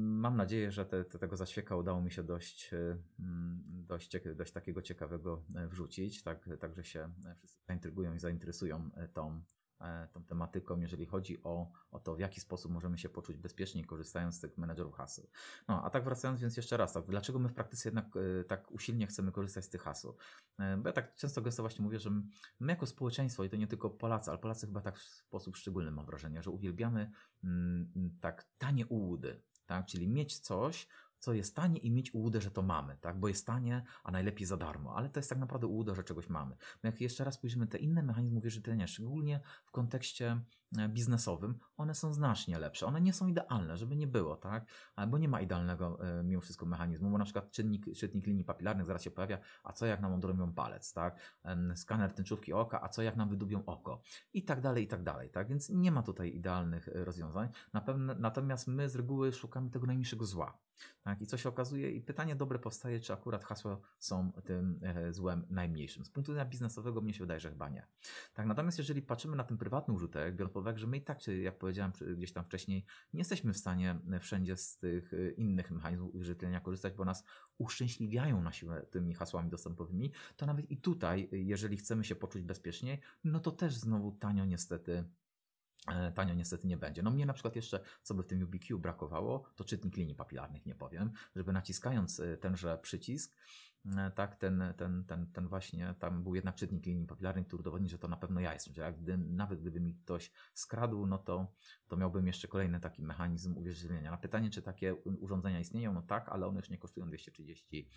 mam nadzieję, że te, te, tego zaświeka udało mi się dość, e, mm, dość, dość takiego ciekawego wrzucić, tak, tak że się wszyscy zaintrygują i zainteresują tą E, tą tematyką, jeżeli chodzi o, o to, w jaki sposób możemy się poczuć bezpiecznie, korzystając z tych menedżerów haseł. No, a tak wracając więc jeszcze raz, tak, dlaczego my w praktyce jednak e, tak usilnie chcemy korzystać z tych haseł? E, bo ja tak często gęsto właśnie mówię, że my jako społeczeństwo, i to nie tylko Polacy, ale Polacy chyba tak w sposób szczególny mam wrażenie, że uwielbiamy mm, tak tanie ułudy, tak? czyli mieć coś, co jest tanie i mieć ułudę, że to mamy, tak? Bo jest tanie, a najlepiej za darmo, ale to jest tak naprawdę ułuda, że czegoś mamy. No jak jeszcze raz spojrzymy te inne mechanizmy wierzytelnia, szczególnie w kontekście E, biznesowym, one są znacznie lepsze. One nie są idealne, żeby nie było, tak? Bo nie ma idealnego e, mimo wszystko mechanizmu, bo na przykład czynnik, czynnik linii papilarnych zaraz się pojawia, a co jak nam odrobią palec, tak? Skaner tęczówki oka, a co jak nam wydubią oko? I tak dalej, i tak dalej, tak? Więc nie ma tutaj idealnych e, rozwiązań. Na pewno, natomiast my z reguły szukamy tego najmniejszego zła. Tak? I co się okazuje, i pytanie dobre powstaje, czy akurat hasła są tym złem najmniejszym. Z punktu widzenia biznesowego mnie się wydaje, że chyba nie. Tak, natomiast jeżeli patrzymy na ten prywatny użytek, biorąc pod Powak, że my i tak, jak powiedziałem gdzieś tam wcześniej, nie jesteśmy w stanie wszędzie z tych y, innych mechanizmów uwierzytelnienia korzystać, bo nas uszczęśliwiają na siłę e, tymi hasłami dostępowymi, to nawet i tutaj, y, jeżeli chcemy się poczuć bezpieczniej, no to też znowu tanio niestety e, tanio niestety nie będzie. No mnie na przykład jeszcze, co by w tym UBQ brakowało, to czytnik linii papilarnych, nie powiem, żeby naciskając e, tenże przycisk, E, tak, ten, ten, ten, ten właśnie, tam był jednak czytnik linii papilarnej, który dowodzi, że to na pewno ja jestem. Że jak gdy, nawet gdyby mi ktoś skradł, no to to miałbym jeszcze kolejny taki mechanizm uwierzytelnienia. Na pytanie, czy takie urządzenia istnieją, no tak, ale one już nie kosztują 230,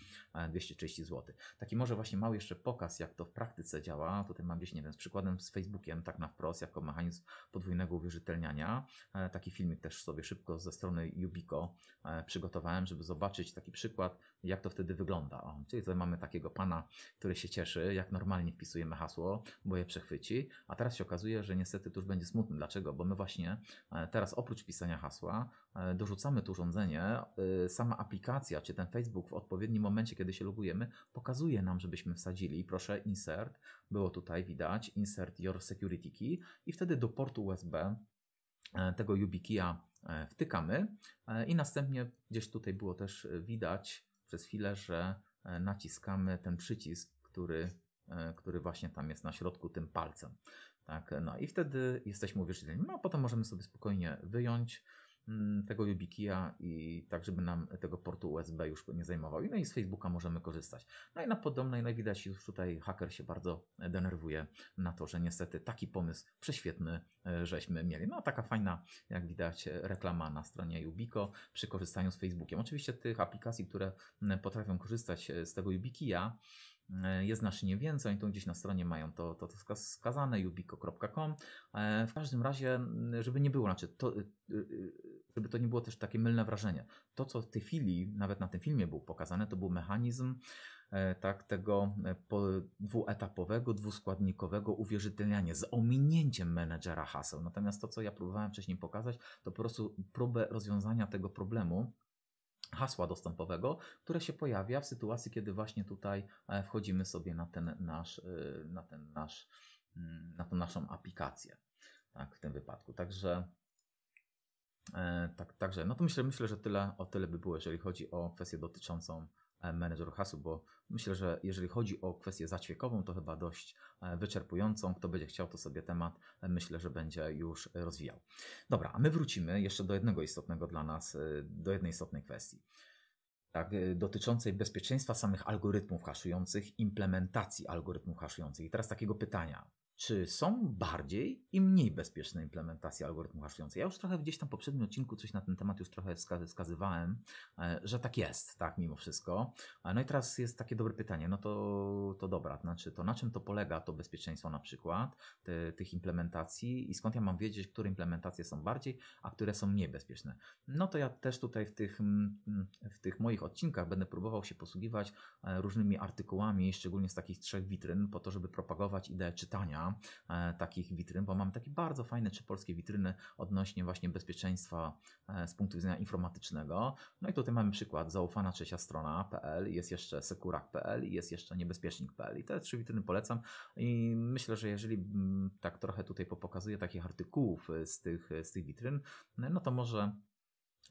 230 zł. Taki może właśnie mały jeszcze pokaz, jak to w praktyce działa. Tutaj mam gdzieś, nie wiem, z przykładem z Facebookiem, tak na wprost, jako mechanizm podwójnego uwierzytelniania. E, taki filmik też sobie szybko ze strony Yubico e, przygotowałem, żeby zobaczyć taki przykład, jak to wtedy wygląda. O, czyli tutaj mamy takiego pana, który się cieszy, jak normalnie wpisujemy hasło, bo je przechwyci, a teraz się okazuje, że niestety to już będzie smutny. Dlaczego? Bo my właśnie E, teraz oprócz pisania hasła e, dorzucamy tu urządzenie. E, sama aplikacja, czy ten Facebook w odpowiednim momencie, kiedy się logujemy, pokazuje nam, żebyśmy wsadzili. Proszę insert, było tutaj widać, insert your security key i wtedy do portu USB tego YubiKeya wtykamy i następnie gdzieś tutaj było też widać przez chwilę, że naciskamy ten przycisk, który który właśnie tam jest na środku tym palcem. Tak? No i wtedy jesteśmy uwierzytelni. No a potem możemy sobie spokojnie wyjąć mm, tego YubiKeya i tak, żeby nam tego portu USB już nie zajmował. No i z Facebooka możemy korzystać. No i na podobnej, no i widać już tutaj haker się bardzo denerwuje na to, że niestety taki pomysł prześwietny e, żeśmy mieli. No taka fajna, jak widać, reklama na stronie Yubiko przy korzystaniu z Facebookiem. Oczywiście tych aplikacji, które potrafią korzystać e, z tego YubiKeya, E, jest znacznie więcej, oni to gdzieś na stronie mają to, to, to skazane, ubiko.com. E, w każdym razie, mm, żeby nie było, znaczy to, y, y, y, żeby to nie było też takie mylne wrażenie. To, co w tej chwili, nawet na tym filmie był pokazane, to był mechanizm e, tak, tego dwuetapowego, dwuskładnikowego uwierzytelniania z ominięciem menedżera haseł. Natomiast to, co ja próbowałem wcześniej pokazać, to po prostu próbę rozwiązania tego problemu hasła dostępowego, które się pojawia w sytuacji, kiedy właśnie tutaj e, wchodzimy sobie na ten nasz, e, na ten nasz, mm, na tą naszą aplikację. Tak, w tym wypadku. Także e, tak, także, no to myślę, myślę, że tyle, o tyle by było, jeżeli chodzi o kwestię dotyczącą E, menedżer hasu, bo myślę, że jeżeli chodzi o kwestię zaćwiekową, to chyba dość e, wyczerpującą. Kto będzie chciał, to sobie temat e, myślę, że będzie już rozwijał. Dobra, a my wrócimy jeszcze do jednego istotnego dla nas, do jednej istotnej kwestii. Tak, dotyczącej bezpieczeństwa samych algorytmów haszujących, implementacji algorytmów haszujących. I teraz takiego pytania czy są bardziej i mniej bezpieczne implementacje algorytmu haszujące? Ja już trochę gdzieś tam w poprzednim odcinku coś na ten temat już trochę wskazywałem, e, że tak jest, tak, mimo wszystko. E, no i teraz jest takie dobre pytanie, no to, to dobra, znaczy to na czym to polega to bezpieczeństwo na przykład te, tych implementacji i skąd ja mam wiedzieć, które implementacje są bardziej, a które są mniej bezpieczne? No to ja też tutaj w tych, w tych moich odcinkach będę próbował się posługiwać e, różnymi artykułami, szczególnie z takich trzech witryn, po to, żeby propagować ideę czytania E, takich witryn, bo mamy takie bardzo fajne czy polskie witryny odnośnie właśnie bezpieczeństwa e, z punktu widzenia informatycznego. No i tutaj mamy przykład zaufana trzecia strona.pl, jest jeszcze sekura.pl i jest jeszcze niebezpiecznik.pl i te trzy witryny polecam i myślę, że jeżeli mm, tak trochę tutaj popokazuję takich artykułów e, z tych, z tych witryn, no to może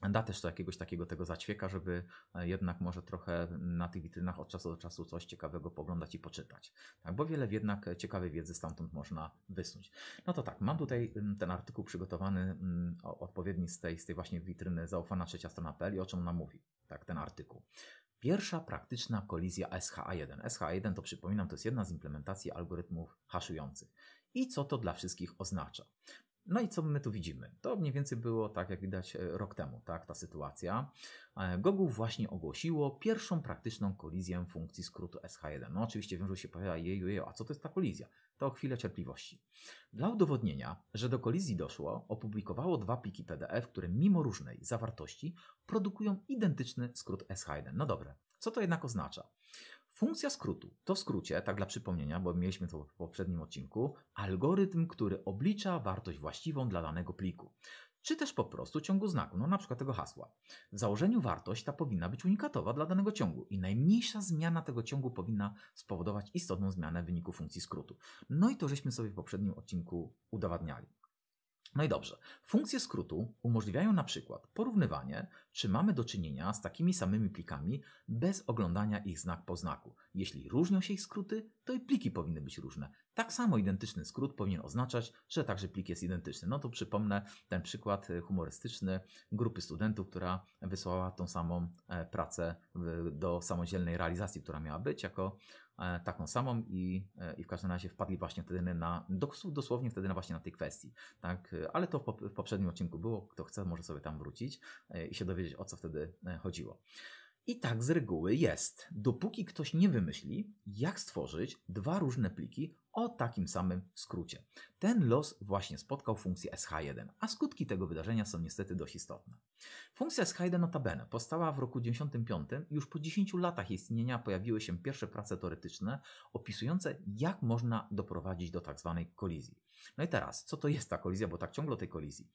da też to jakiegoś takiego tego zaćwieka, żeby e, jednak może trochę na tych witrynach od czasu do czasu coś ciekawego poglądać i poczytać. Tak, bo wiele jednak e, ciekawej wiedzy stamtąd można wysnuć. No to tak, mam tutaj mm, ten artykuł przygotowany mm, odpowiedni z tej, z tej właśnie witryny zaufana trzecia strona.pl i o czym nam mówi tak, ten artykuł. Pierwsza praktyczna kolizja SHA1. SHA1 to przypominam, to jest jedna z implementacji algorytmów haszujących. I co to dla wszystkich oznacza? No i co my tu widzimy? To mniej więcej było tak, jak widać, e, rok temu, tak, ta sytuacja. E, Google właśnie ogłosiło pierwszą praktyczną kolizję funkcji skrótu SH1. No oczywiście wiąże się pojawia jeju, jeju, a co to jest ta kolizja? To chwilę cierpliwości. Dla udowodnienia, że do kolizji doszło, opublikowało dwa pliki PDF, które mimo różnej zawartości produkują identyczny skrót SH1. No dobre, co to jednak oznacza? Funkcja skrótu to w skrócie, tak dla przypomnienia, bo mieliśmy to w poprzednim odcinku, algorytm, który oblicza wartość właściwą dla danego pliku. Czy też po prostu ciągu znaku, no na przykład tego hasła. W założeniu wartość ta powinna być unikatowa dla danego ciągu i najmniejsza zmiana tego ciągu powinna spowodować istotną zmianę wyniku funkcji skrótu. No i to żeśmy sobie w poprzednim odcinku udowadniali. No i dobrze. Funkcje skrótu umożliwiają na przykład porównywanie, czy mamy do czynienia z takimi samymi plikami bez oglądania ich znak po znaku. Jeśli różnią się ich skróty, to i pliki powinny być różne. Tak samo identyczny skrót powinien oznaczać, że także plik jest identyczny. No to przypomnę ten przykład humorystyczny grupy studentów, która wysłała tą samą e, pracę do samodzielnej realizacji, która miała być jako E, taką samą i, e, i w każdym razie wpadli właśnie wtedy na, dosłownie wtedy na właśnie na tej kwestii, tak, ale to w poprzednim odcinku było, kto chce może sobie tam wrócić e, i się dowiedzieć o co wtedy chodziło. I tak z reguły jest, dopóki ktoś nie wymyśli, jak stworzyć dwa różne pliki o takim samym skrócie. Ten los właśnie spotkał funkcję SH1, a skutki tego wydarzenia są niestety dość istotne. Funkcja SH1 notabene powstała w roku 1995 już po 10 latach istnienia pojawiły się pierwsze prace teoretyczne opisujące, jak można doprowadzić do tak zwanej kolizji. No i teraz, co to jest ta kolizja, bo tak ciągle o tej kolizji?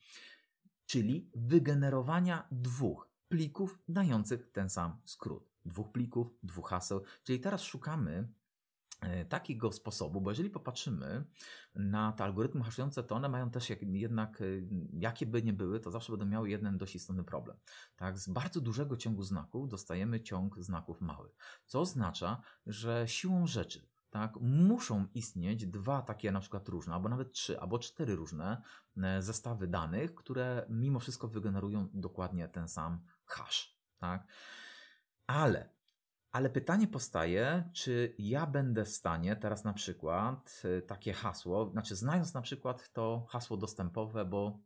Czyli wygenerowania dwóch plików dających ten sam skrót. Dwóch plików, dwóch haseł. Czyli teraz szukamy e, takiego sposobu, bo jeżeli popatrzymy na te algorytmy haszujące, to one mają też jak, jednak, e, jakie by nie były, to zawsze będą miały jeden dość istotny problem. Tak, z bardzo dużego ciągu znaków dostajemy ciąg znaków mały, co oznacza, że siłą rzeczy tak, muszą istnieć dwa takie na przykład różne, albo nawet trzy, albo cztery różne e, zestawy danych, które mimo wszystko wygenerują dokładnie ten sam hash. Tak? Ale, ale pytanie powstaje, czy ja będę w stanie teraz na przykład y, takie hasło, znaczy znając na przykład to hasło dostępowe, bo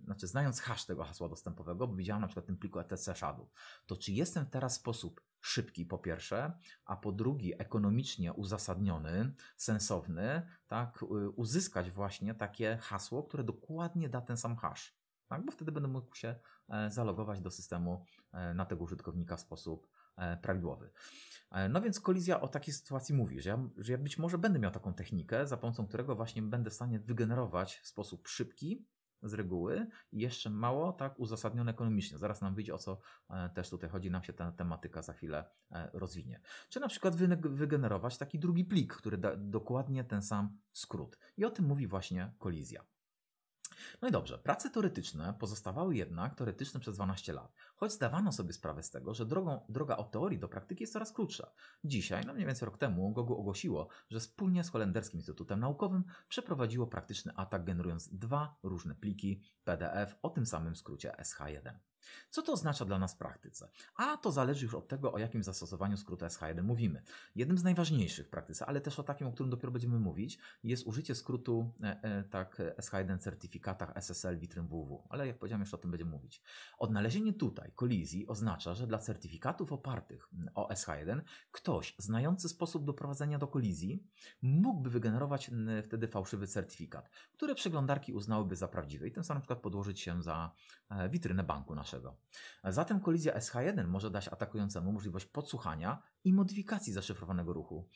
y, znaczy znając hash tego hasła dostępowego, bo widziałem na przykład ten pliku etc Shadow, to czy jestem teraz w sposób szybki po pierwsze, a po drugi ekonomicznie uzasadniony, sensowny, tak, y, uzyskać właśnie takie hasło, które dokładnie da ten sam hash tak? bo wtedy będę mógł się e, zalogować do systemu e, na tego użytkownika w sposób e, prawidłowy. No więc kolizja o takiej sytuacji mówi, że ja, że ja być może będę miał taką technikę, za pomocą którego właśnie będę w stanie wygenerować w sposób szybki z reguły i jeszcze mało tak uzasadnione ekonomicznie. Zaraz nam wyjdzie o co też tutaj chodzi, nam się ta tematyka za chwilę rozwinie. Czy na przykład wygenerować taki drugi plik, który da dokładnie ten sam skrót. I o tym mówi właśnie kolizja. No i dobrze, prace teoretyczne pozostawały jednak teoretyczne przez 12 lat, choć zdawano sobie sprawę z tego, że drogą, droga od teorii do praktyki jest coraz krótsza. Dzisiaj, no mniej więcej rok temu, Google ogłosiło, że wspólnie z Holenderskim Instytutem Naukowym przeprowadziło praktyczny atak generując dwa różne pliki PDF o tym samym skrócie SH1. Co to oznacza dla nas w praktyce? A to zależy już od tego, o jakim zastosowaniu skrótu SH1 mówimy. Jednym z najważniejszych w praktyce, ale też o takim, o którym dopiero będziemy mówić, jest użycie skrótu e, e, tak SH1 w certyfikatach SSL witryn WW, ale jak powiedziałem, jeszcze o tym będziemy mówić. Odnalezienie tutaj kolizji oznacza, że dla certyfikatów opartych o SH1 ktoś znający sposób doprowadzenia do kolizji mógłby wygenerować wtedy fałszywy certyfikat, które przeglądarki uznałyby za prawdziwy i tym samym na przykład podłożyć się za e, witrynę banku naszego naszego. Zatem kolizja SH1 może dać atakującemu możliwość podsłuchania i modyfikacji zaszyfrowanego ruchu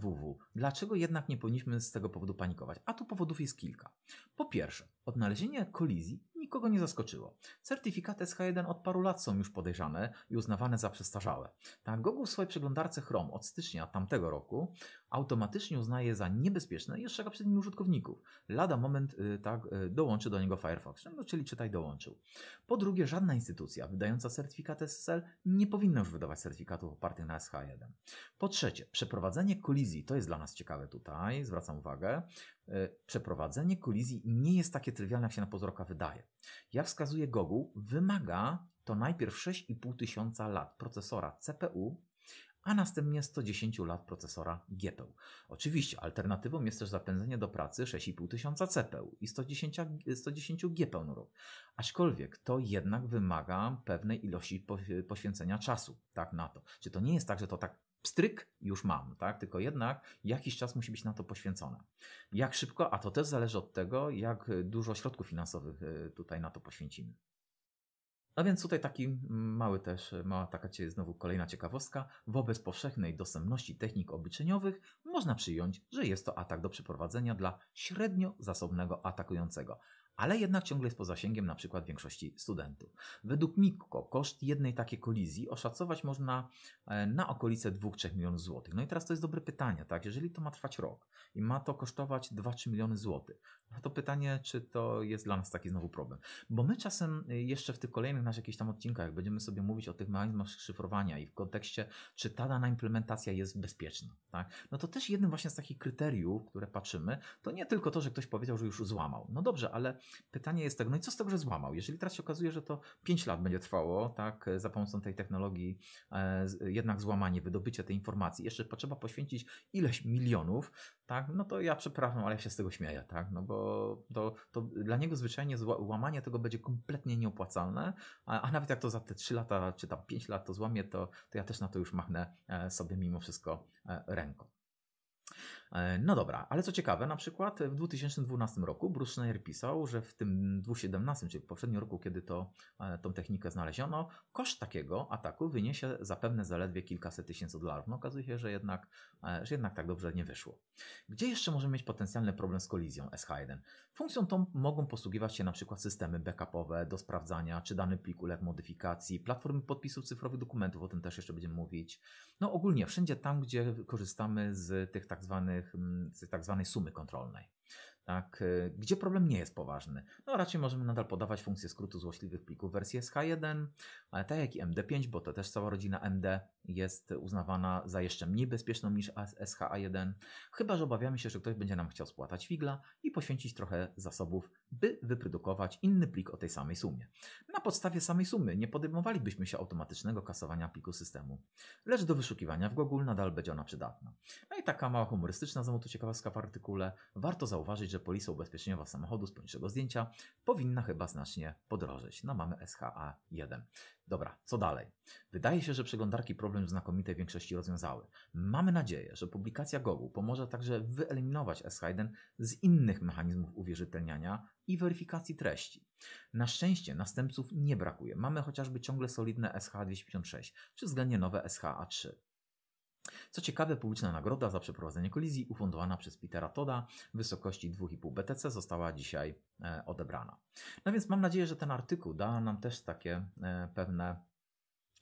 WW. E, dlaczego jednak nie powinniśmy z tego powodu panikować? A tu powodów jest kilka. Po pierwsze, odnalezienie kolizji nikogo nie zaskoczyło. Certyfikaty SH1 od paru lat są już podejrzane i uznawane za przestarzałe. Tak, Google w swojej przeglądarce Chrome od stycznia tamtego roku automatycznie uznaje za niebezpieczne i ostrzega przed nim użytkowników. Lada moment y, tak y, dołączy do niego Firefox, no, czyli czytaj dołączył. Po drugie, żadna instytucja wydająca certyfikat SSL nie powinna już wydawać certyfikatów opartych na SH1. Po trzecie, przeprowadzenie kolizji, to jest dla nas ciekawe tutaj, zwracam uwagę, y, przeprowadzenie kolizji nie jest takie trywialne, jak się na pozoroka wydaje. Jak wskazuje Google, wymaga to najpierw 6,5 tysiąca lat procesora CPU a następnie 110 lat procesora GPU. E Oczywiście alternatywą jest też zapędzenie do pracy 6500 CPU i 110, 110 GPU rok. Aczkolwiek to jednak wymaga pewnej ilości poświęcenia czasu tak na to. Czy to nie jest tak, że to tak stryk już mam, tak? Tylko jednak jakiś czas musi być na to poświęcone. Jak szybko, a to też zależy od tego, jak dużo środków finansowych e, tutaj na to poświęcimy. A więc tutaj taki mały też, e, mała taka znowu kolejna ciekawostka. Wobec powszechnej dostępności technik obliczeniowych można przyjąć, że jest to atak do przeprowadzenia dla średnio zasobnego atakującego ale jednak ciągle jest poza zasięgiem na przykład większości studentów. Według Mikko koszt jednej takiej kolizji oszacować można e, na okolice 2-3 milionów złotych. No i teraz to jest dobre pytanie, tak? Jeżeli to ma trwać rok i ma to kosztować 2-3 miliony złotych, no to pytanie, czy to jest dla nas taki znowu problem. Bo my czasem e, jeszcze w tych kolejnych naszych jakichś tam odcinkach będziemy sobie mówić o tych mechanizmach szyfrowania i w kontekście, czy ta dana implementacja jest bezpieczna, tak? No to też jednym właśnie z takich kryteriów, które patrzymy, to nie tylko to, że ktoś powiedział, że już złamał. No dobrze, ale pytanie jest tego, tak, no i co z tego, że złamał? Jeżeli teraz się okazuje, że to 5 lat będzie trwało, tak, za pomocą tej technologii, e, jednak złamanie, wydobycie tej informacji, jeszcze potrzeba poświęcić ileś milionów, tak, no to ja przepraszam, ale ja się z tego śmieję, tak, no bo to, to dla niego zwyczajnie złamanie tego będzie kompletnie nieopłacalne, a, a nawet jak to za te 3 lata, czy tam 5 lat to złamie, to, to ja też na to już machnę e, sobie mimo wszystko e, ręką. E, no dobra, ale co ciekawe, na przykład w 2012 roku Bruce Schneier pisał, że w tym 2017, czyli w poprzednim roku, kiedy to, e, tą technikę znaleziono, koszt takiego ataku wyniesie zapewne zaledwie kilkaset tysięcy dolarów. No okazuje się, że jednak, e, że jednak tak dobrze nie wyszło. Gdzie jeszcze możemy mieć potencjalny problem z kolizją SH1? Funkcją tą mogą posługiwać się na przykład systemy backupowe do sprawdzania, czy dany plik uległ modyfikacji, platformy podpisów cyfrowych dokumentów, o tym też jeszcze będziemy mówić. No ogólnie wszędzie tam, gdzie korzystamy z tych tak zwanych zwanych, mm, z tak zwanej sumy kontrolnej. Tak, y, gdzie problem nie jest poważny. No raczej możemy nadal podawać funkcję skrótu złośliwych plików wersji SH1, ale tak jak i MD5, bo to też cała rodzina MD jest uznawana za jeszcze mniej bezpieczną niż SHA1, chyba że obawiamy się, że ktoś będzie nam chciał spłatać figla i poświęcić trochę zasobów by wyprodukować inny plik o tej samej sumie. Na podstawie samej sumy nie podejmowalibyśmy się automatycznego kasowania pliku systemu, lecz do wyszukiwania w Google nadal będzie ona przydatna. No i taka mała humorystyczna znowu ciekawostka w artykule. Warto zauważyć, że polisa ubezpieczeniowa samochodu z poniższego zdjęcia powinna chyba znacznie podrożeć. No mamy SHA 1. Dobra, co dalej? Wydaje się, że przeglądarki problem w znakomitej większości rozwiązały. Mamy nadzieję, że publikacja Google pomoże także wyeliminować s 1 z innych mechanizmów uwierzytelniania i weryfikacji treści. Na szczęście następców nie brakuje. Mamy chociażby ciągle solidne SH256 czy względnie nowe SHA3. Co ciekawe, publiczna nagroda za przeprowadzenie kolizji ufundowana przez Petera Toda w wysokości 2,5 BTC została dzisiaj e, odebrana. No więc mam nadzieję, że ten artykuł da nam też takie e, pewne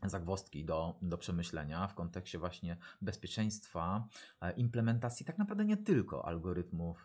zagwozdki do, do przemyślenia w kontekście właśnie bezpieczeństwa, e, implementacji tak naprawdę nie tylko algorytmów,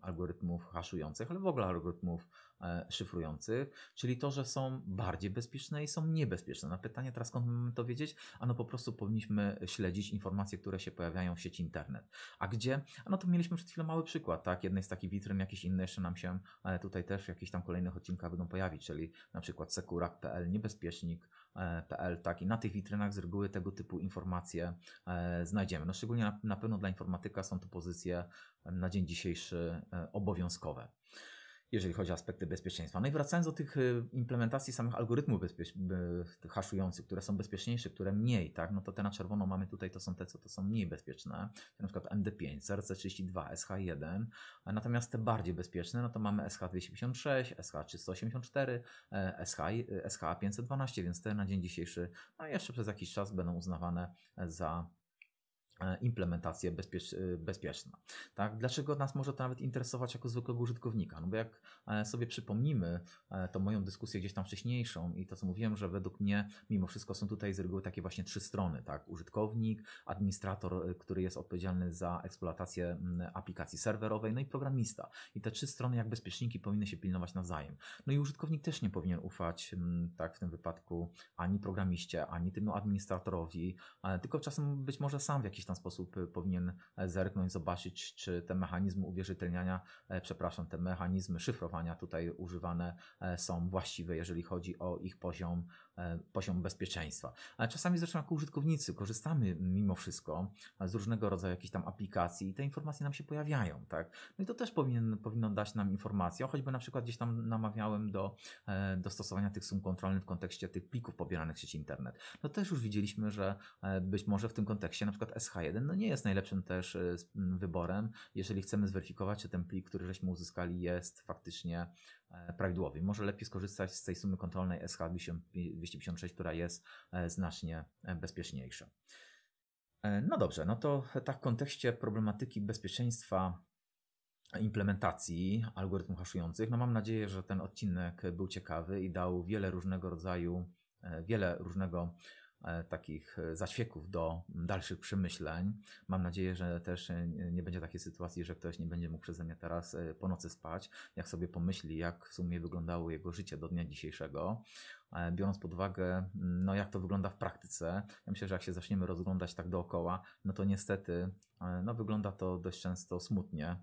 algorytmów haszujących, ale w ogóle algorytmów e, szyfrujących, czyli to, że są bardziej bezpieczne i są niebezpieczne. Na no, pytanie teraz skąd mamy to wiedzieć? Ano po prostu powinniśmy śledzić informacje, które się pojawiają w sieci internet. A gdzie? No to mieliśmy przed chwilą mały przykład, tak? Jednej z takich witryn, jakieś inne jeszcze nam się e, tutaj też w jakichś tam kolejnych odcinkach będą pojawić, czyli na przykład sekurak.pl, niebezpiecznik, E, PL, tak i na tych witrynach z reguły tego typu informacje e, znajdziemy. No szczególnie na, na pewno dla informatyka są to pozycje e, na dzień dzisiejszy obowiązkowe jeżeli chodzi o aspekty bezpieczeństwa. No i wracając do tych y, implementacji samych algorytmów y, haszujących, które są bezpieczniejsze, które mniej, tak, no to te na czerwono mamy tutaj, to są te, co to są mniej bezpieczne, na przykład MD5, CRC32, SH1, natomiast te bardziej bezpieczne, no to mamy SH256, SH384, SH, SH512, więc te na dzień dzisiejszy, no jeszcze przez jakiś czas będą uznawane za E, implementację bezpiecz, e, bezpieczna. Tak? Dlaczego nas może to nawet interesować jako zwykłego użytkownika? No bo jak e, sobie przypomnimy tą moją dyskusję gdzieś tam wcześniejszą i to, co mówiłem, że według mnie mimo wszystko są tutaj z reguły takie właśnie trzy strony. Tak? Użytkownik, administrator, który jest odpowiedzialny za eksploatację aplikacji serwerowej, no i programista. I te trzy strony jak bezpieczniki powinny się pilnować nawzajem. No i użytkownik też nie powinien ufać tak w tym wypadku ani programiście, ani tym administratorowi, tylko czasem być może sam w jakiś tam sposób y, powinien e, zerknąć, zobaczyć, czy te mechanizmy uwierzytelniania, e, przepraszam, te mechanizmy szyfrowania tutaj używane e, są właściwe, jeżeli chodzi o ich poziom E, poziom bezpieczeństwa. Ale czasami zresztą jako użytkownicy korzystamy mimo wszystko z różnego rodzaju jakichś tam aplikacji i te informacje nam się pojawiają, tak? No i to też powinien, powinno dać nam informację, choćby na przykład gdzieś tam namawiałem do, e, do stosowania tych sum kontrolnych w kontekście tych plików pobieranych w sieci internet. No też już widzieliśmy, że e, być może w tym kontekście na przykład SH1 no nie jest najlepszym też wyborem, jeżeli chcemy zweryfikować, czy ten plik, który żeśmy uzyskali jest faktycznie E, prawidłowi. Może lepiej skorzystać z tej sumy kontrolnej SH256, która jest e, znacznie e, bezpieczniejsza. No dobrze, no to tak w kontekście problematyki bezpieczeństwa implementacji algorytmów haszujących, no mam nadzieję, że ten odcinek był ciekawy i dał wiele różnego rodzaju, wiele różnego E, takich e, zaświeków do dalszych przemyśleń. Mam nadzieję, że też e, nie będzie takiej sytuacji, że ktoś nie będzie mógł przeze mnie teraz po nocy spać, jak sobie pomyśli, jak w sumie wyglądało jego życie do dnia dzisiejszego, biorąc pod uwagę, mm, no jak to wygląda w praktyce. Ja myślę, że jak się zaczniemy rozglądać tak dookoła, no to niestety, no wygląda to dość często smutnie.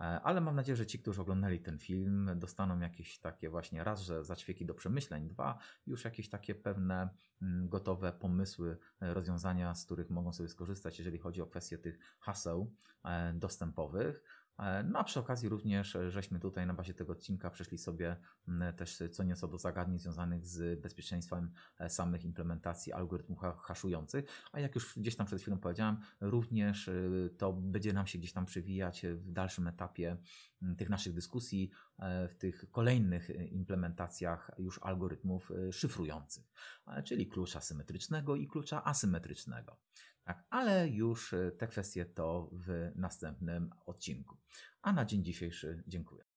E, ale mam nadzieję, że ci, którzy oglądali ten film, dostaną jakieś takie właśnie raz, że zaćwieki do przemyśleń, dwa, już jakieś takie pewne mm, gotowe pomysły, e, rozwiązania, z których mogą sobie skorzystać, jeżeli chodzi o kwestie tych haseł e, dostępowych. E, no a przy okazji również e, żeśmy tutaj na bazie tego odcinka przeszli sobie też co nieco do zagadnień związanych z bezpieczeństwem e, samych implementacji algorytmów haszujących, a jak już gdzieś tam przed chwilą powiedziałem, również to będzie nam się gdzieś tam przewijać w dalszym etapie tych naszych dyskusji, w tych kolejnych implementacjach już algorytmów szyfrujących, czyli klucza symetrycznego i klucza asymetrycznego. Tak, ale już e, te kwestie to w następnym odcinku. A na dzień dzisiejszy dziękuję.